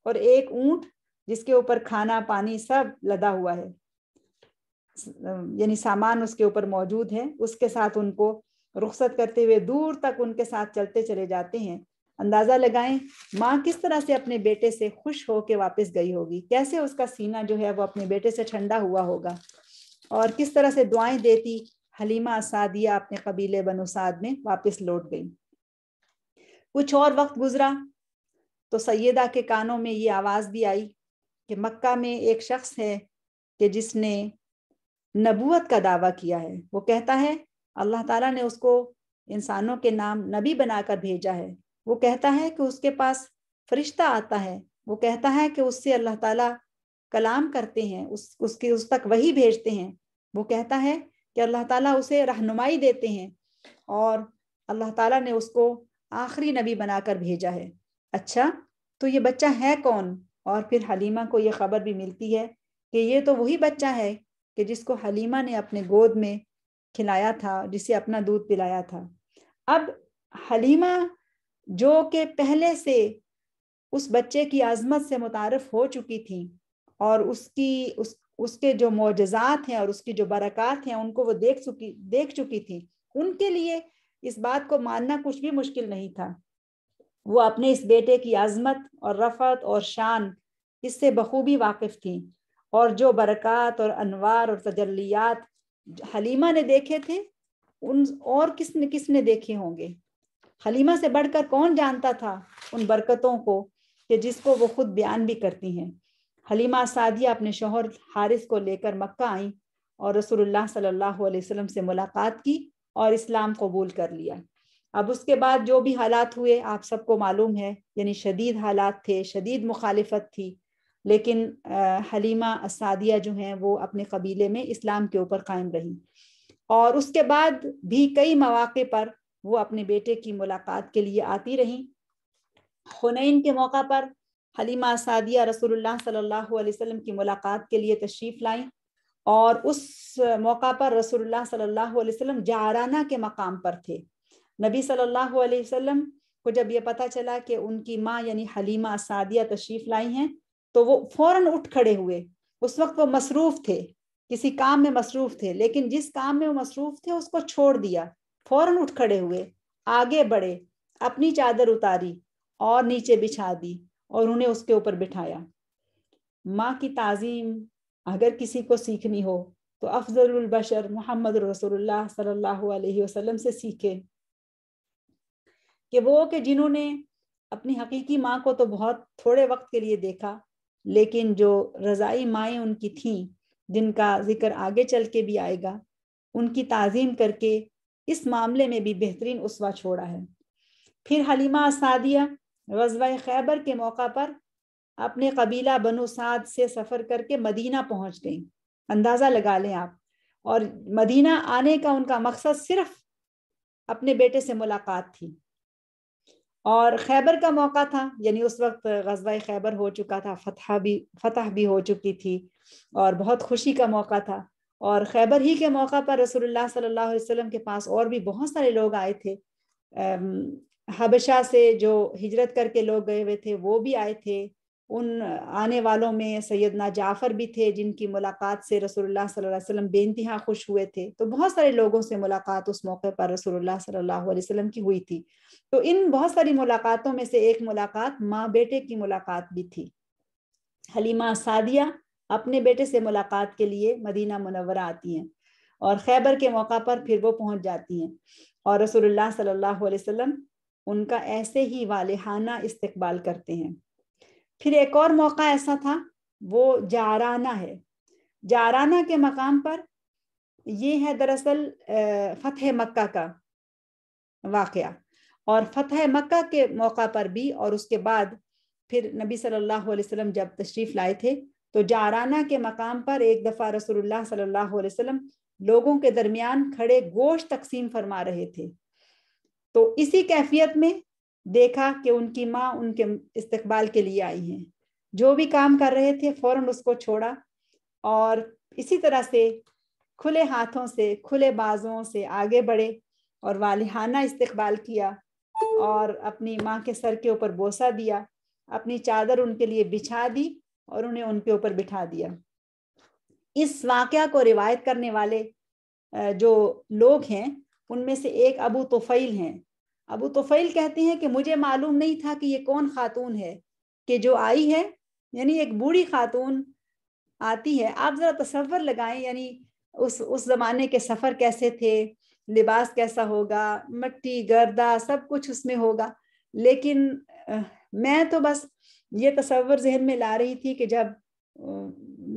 और एक ऊंट जिसके ऊपर खाना पानी सब लदा हुआ है यानी सामान उसके ऊपर मौजूद है उसके साथ उनको रुख्सत करते हुए दूर तक उनके साथ चलते चले जाते हैं अंदाजा लगाएं माँ किस तरह से अपने बेटे से खुश होके वापस गई होगी कैसे उसका सीना जो है वो अपने बेटे से ठंडा हुआ होगा और किस तरह से दुआएं देती हलीमा सादिया अपने कबीले बनसाद में वापस लौट गई कुछ और वक्त गुजरा तो सैदा के कानों में ये आवाज़ भी आई कि मक्का में एक शख्स है कि जिसने नबूत का दावा किया है वो कहता है अल्लाह ताला ने उसको इंसानों के नाम नबी बनाकर भेजा है वो कहता है कि उसके पास फरिश्ता आता है वो कहता है कि उससे अल्लाह ताला कलाम करते हैं उस उसकी उस तक वही भेजते हैं वो कहता है कि अल्लाह ताला उसे रहनुमाई देते हैं और अल्लाह ताला ने उसको आखिरी नबी बनाकर भेजा है अच्छा तो ये बच्चा है कौन और फिर हलीमा को ये खबर भी मिलती है कि ये तो वही बच्चा है कि जिसको हलीमा ने अपने गोद में खिलाया था जिसे अपना दूध पिलाया था अब हलीमा जो कि पहले से उस बच्चे की आजमत से मुतारफ हो चुकी थी और उसकी उस उसके जो मोजात हैं और उसकी जो बरक़ात हैं उनको वो देख चुकी देख चुकी थी उनके लिए इस बात को मानना कुछ भी मुश्किल नहीं था वो अपने इस बेटे की आज़मत और रफ़त और शान इससे बखूबी वाकिफ़ थी और जो बरक़ात और अनवार और तजलियात हलीमा ने देखे थे उन और किसने किसने देखे होंगे हलीमा से बढ़कर कौन जानता था उन बरकतों को कि जिसको वो खुद बयान भी करती हैं हलीमा सादिया अपने शोहर हारिस को लेकर मक्का आई और रसूलुल्लाह सल्लल्लाहु अलैहि वसल्लम से मुलाकात की और इस्लाम कबूल कर लिया अब उसके बाद जो भी हालात हुए आप सबको मालूम है यानी शदीद हालात थे शदीद मुखालफत थी लेकिन आ, हलीमा असादिया जो हैं वो अपने कबीले में इस्लाम के ऊपर कायम रही और उसके बाद भी कई मौाक़े पर वो अपने बेटे की मुलाकात के लिए आती रहीं हुनैन के मौका पर हलीमा सादिया रसूलुल्लाह सल्लल्लाहु अलैहि वसल्लम की मुलाकात के लिए तशरीफ़ लाई और उस मौका पर रसूलुल्लाह सल्लल्लाहु अलैहि वसल्लम जाराना के मकाम पर थे नबी सल्लल्लाहु अलैहि वसल्लम को जब ये पता चला कि उनकी माँ यानी हलीमा सादिया तशरीफ़ लाई हैं तो वो फौरन उठ खड़े हुए उस वक्त वो मसरूफ़ थे किसी काम में मसरूफ़ थे लेकिन जिस काम में वो मसरूफ़ थे उसको छोड़ दिया फौरन उठ खड़े हुए आगे बढ़े अपनी चादर उतारी और नीचे बिछा दी और उन्हें उसके ऊपर बिठाया माँ की ताजीम अगर किसी को सीखनी हो तो अफजल बशर मोहम्मद रसोल्ला सल्लल्लाहु अलैहि वसल्लम से सीखे कि वो कि जिन्होंने अपनी हकीकी माँ को तो बहुत थोड़े वक्त के लिए देखा लेकिन जो रज़ाई माएँ उनकी थीं जिनका जिक्र आगे चल के भी आएगा उनकी ताजीम करके इस मामले में भी बेहतरीन उसवा छोड़ा है फिर हलीमा सादिया गजवा खैबर के मौका पर अपने कबीला बनोसाद साद से सफ़र करके मदीना पहुंच गई अंदाज़ा लगा लें आप और मदीना आने का उनका मकसद सिर्फ अपने बेटे से मुलाकात थी और खैबर का मौका था यानी उस वक्त गजवा खैबर हो चुका था फतह भी फतह भी हो चुकी थी और बहुत खुशी का मौका था और खैबर ही के मौका पर रसूलुल्लाह सल्लल्लाहु अलैहि वसल्लम के पास और भी बहुत सारे लोग आए थे हबशा से जो हिजरत करके लोग गए हुए थे वो भी आए थे उन आने वालों में सैदना जाफ़र भी थे जिनकी मुलाकात से रसूलुल्लाह सल्लल्लाहु अलैहि वसल्लम खुश हुए थे तो बहुत सारे लोगों से मुलाकात उस मौके पर रसूलुल्लाह सल्लल्लाहु अलैहि वसल्लम की हुई थी तो इन बहुत सारी मुलाकातों में से एक मुलाकात माँ बेटे की मुलाकात भी थी हलीमा सादिया अपने बेटे से मुलाकात के लिए मदीना मुनवरा आती हैं और खैबर के मौका पर फिर वो पहुंच जाती हैं और रसोल्ला सल्ला वसम उनका ऐसे ही वालहाना इस्तबाल करते हैं फिर एक और मौका ऐसा था वो जाराना है जाराना के मकाम पर यह है दरअसल फतेह मक्का का वाक़ और फतेह मक्का के मौका पर भी और उसके बाद फिर नबी सल्लल्लाहु अलैहि वसल्लम जब तशरीफ़ लाए थे तो जाराना के मकाम पर एक दफ़ा रसूलुल्लाह सल्लल्लाहु अलैहि वसल्लम लोगों के दरमियान खड़े गोश्त तकसीम फरमा रहे थे तो इसी कैफियत में देखा कि उनकी माँ उनके इस्तकबाल के लिए आई हैं जो भी काम कर रहे थे फौरन उसको छोड़ा और इसी तरह से खुले हाथों से खुले बाजुओं से आगे बढ़े और वालिहाना इस्तकबाल किया और अपनी माँ के सर के ऊपर बोसा दिया अपनी चादर उनके लिए बिछा दी और उन्हें उनके ऊपर बिठा दिया इस वाक्य को रिवायत करने वाले जो लोग हैं उनमें से एक अबू तोफ़ैल हैं अबू तोफ़ैल कहते हैं कि मुझे मालूम नहीं था कि ये कौन ख़ातून है कि जो आई है यानी एक बूढ़ी ख़ातून आती है आप ज़रा तस्वर लगाएं यानी उस उस ज़माने के सफ़र कैसे थे लिबास कैसा होगा मट्टी गर्दा सब कुछ उसमें होगा लेकिन मैं तो बस ये तस्वर जहन में ला रही थी कि जब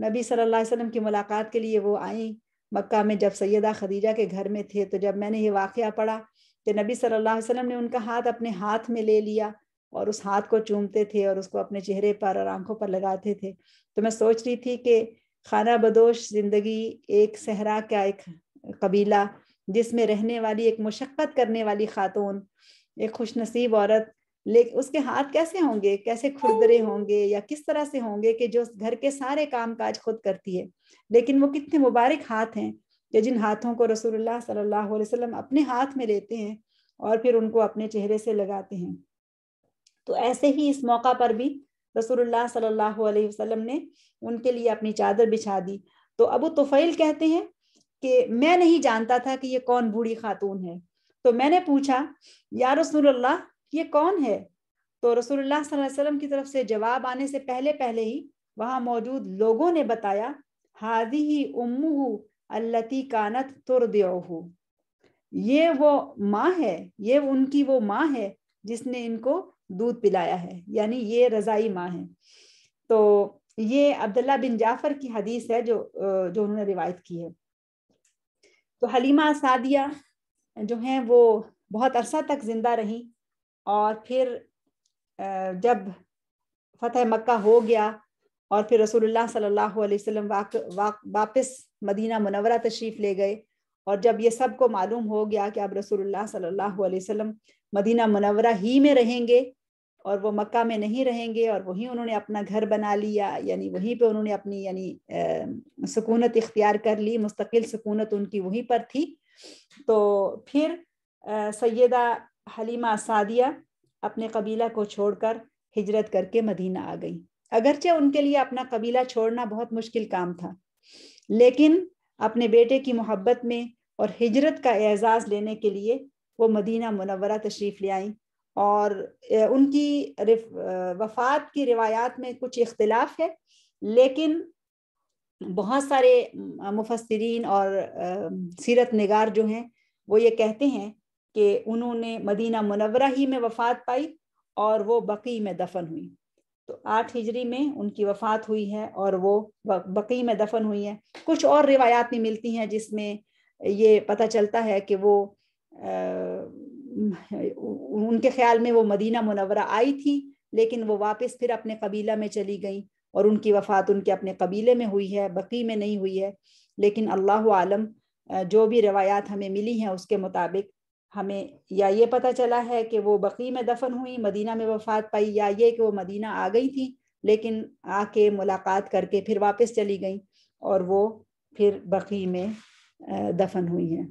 नबी सल्लल्लाहु अलैहि वसल्लम की मुलाकात के लिए वो आई मक्का में जब सैदा खदीजा के घर में थे तो जब मैंने ये वाक़ पढ़ा कि नबी सल्लल्लाहु अलैहि वसल्लम ने उनका हाथ अपने हाथ में ले लिया और उस हाथ को चूमते थे और उसको अपने चेहरे पर और आंखों पर लगाते थे तो मैं सोच रही थी कि खाना बदोश ज़िंदगी एक सहरा का एक कबीला जिसमें रहने वाली एक मुशक्क़त करने वाली खातून एक खुशनसीब औरत लेकिन उसके हाथ कैसे होंगे कैसे खुरदरे होंगे या किस तरह से होंगे कि जो घर के सारे काम काज खुद करती है लेकिन वो कितने मुबारक हाथ हैं कि जिन हाथों को रसूलुल्लाह सल्लल्लाहु अलैहि वसल्लम अपने हाथ में लेते हैं और फिर उनको अपने चेहरे से लगाते हैं तो ऐसे ही इस मौका पर भी रसूलुल्लाह सल्लल्लाहु अलैहि वसल्लम ने उनके लिए अपनी चादर बिछा दी तो अबू तुफ़ैल कहते हैं कि मैं नहीं जानता था कि ये कौन बूढ़ी खातून है तो मैंने पूछा या रसूलुल्लाह ये कौन है तो रसूलुल्लाह सल्लल्लाहु अलैहि वसल्लम की तरफ से जवाब आने से पहले पहले ही वहां मौजूद लोगों ने बताया हादी ही उम्मू अल्लती कानत तुरद्योहू ये वो माँ है ये उनकी वो माँ है जिसने इनको दूध पिलाया है यानी ये रजाई माँ है तो ये अब्दुल्ला बिन जाफर की हदीस है जो जो उन्होंने रिवायत की है तो हलीमा सादिया जो है वो बहुत अरसा तक जिंदा रही और फिर जब फतह मक्का हो गया और फिर रसूलुल्लाह सल्लल्लाहु अलैहि वसल्लम वाक, वाक वापस मदीना मुनवरा तशरीफ़ ले गए और जब ये सबको मालूम हो गया कि अब रसूलुल्लाह सल्लल्लाहु अलैहि वसल्लम मदीना मुनवरा ही में रहेंगे और वो मक्का में नहीं रहेंगे और वहीं उन्होंने अपना घर बना लिया यानी वहीं पे उन्होंने अपनी यानी सुकूनत इख्तियार कर ली मुस्तकिल सुकूनत उनकी वहीं पर थी तो फिर सैदा हलीमा सादिया अपने कबीला को छोड़कर हिजरत करके मदीना आ गई अगरचे उनके लिए अपना कबीला छोड़ना बहुत मुश्किल काम था लेकिन अपने बेटे की मोहब्बत में और हिजरत का एजाज़ लेने के लिए वो मदीना मुनवरा तशरीफ़ ले आई और उनकी वफात की रिवायात में कुछ इख्तलाफ है लेकिन बहुत सारे मुफसरीन और सीरत नगार जो हैं वो ये कहते हैं कि उन्होंने मदीना मुनवरा ही में वफ़ात पाई और वो बकी में दफन हुई तो आठ हिजरी में उनकी वफ़ात हुई है और वो बकी में दफन हुई है कुछ और रिवायात भी मिलती हैं जिसमें ये पता चलता है कि वो आ, उनके ख्याल में वो मदीना मुनवरा आई थी लेकिन वो वापस फिर अपने कबीला में चली गई और उनकी वफ़ात उनके अपने कबीले में हुई है बकी में नहीं हुई है लेकिन अल्लाह आलम जो भी रवायात हमें मिली हैं उसके मुताबिक हमें या ये पता चला है कि वो बकी में दफन हुई मदीना में वफात पाई या ये कि वो मदीना आ गई थी लेकिन आके मुलाकात करके फिर वापस चली गई और वो फिर बकी में दफन हुई हैं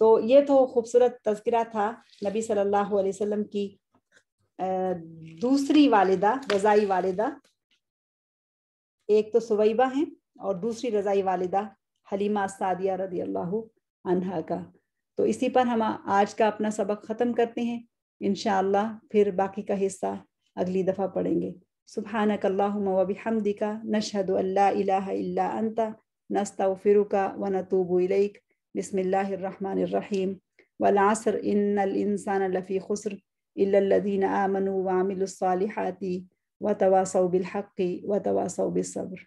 तो ये तो खूबसूरत तस्करा था नबी सल्लल्लाहु अलैहि वसल्लम की दूसरी वालिदा रज़ाई वालिदा एक तो सुबैबा हैं और दूसरी रज़ाई वालिदा हलीमा सादिया रदी अल्लाह अनहा का तो इसी पर हम आज का अपना सबक ख़त्म करते हैं इन फिर बाकी का हिस्सा अगली दफ़ा पढ़ेंगे सुबहानक हमदिका नशहद अल्ला अंता नस्ता फ़िरुका व नतूबू इलैक बसमिल्लर वलासर इन्नसान लफ़ी खुसर इल्लदीन आमनु वामिलसालिहाती व तवासौ बिलहक़ी व तवासौ बिसब्र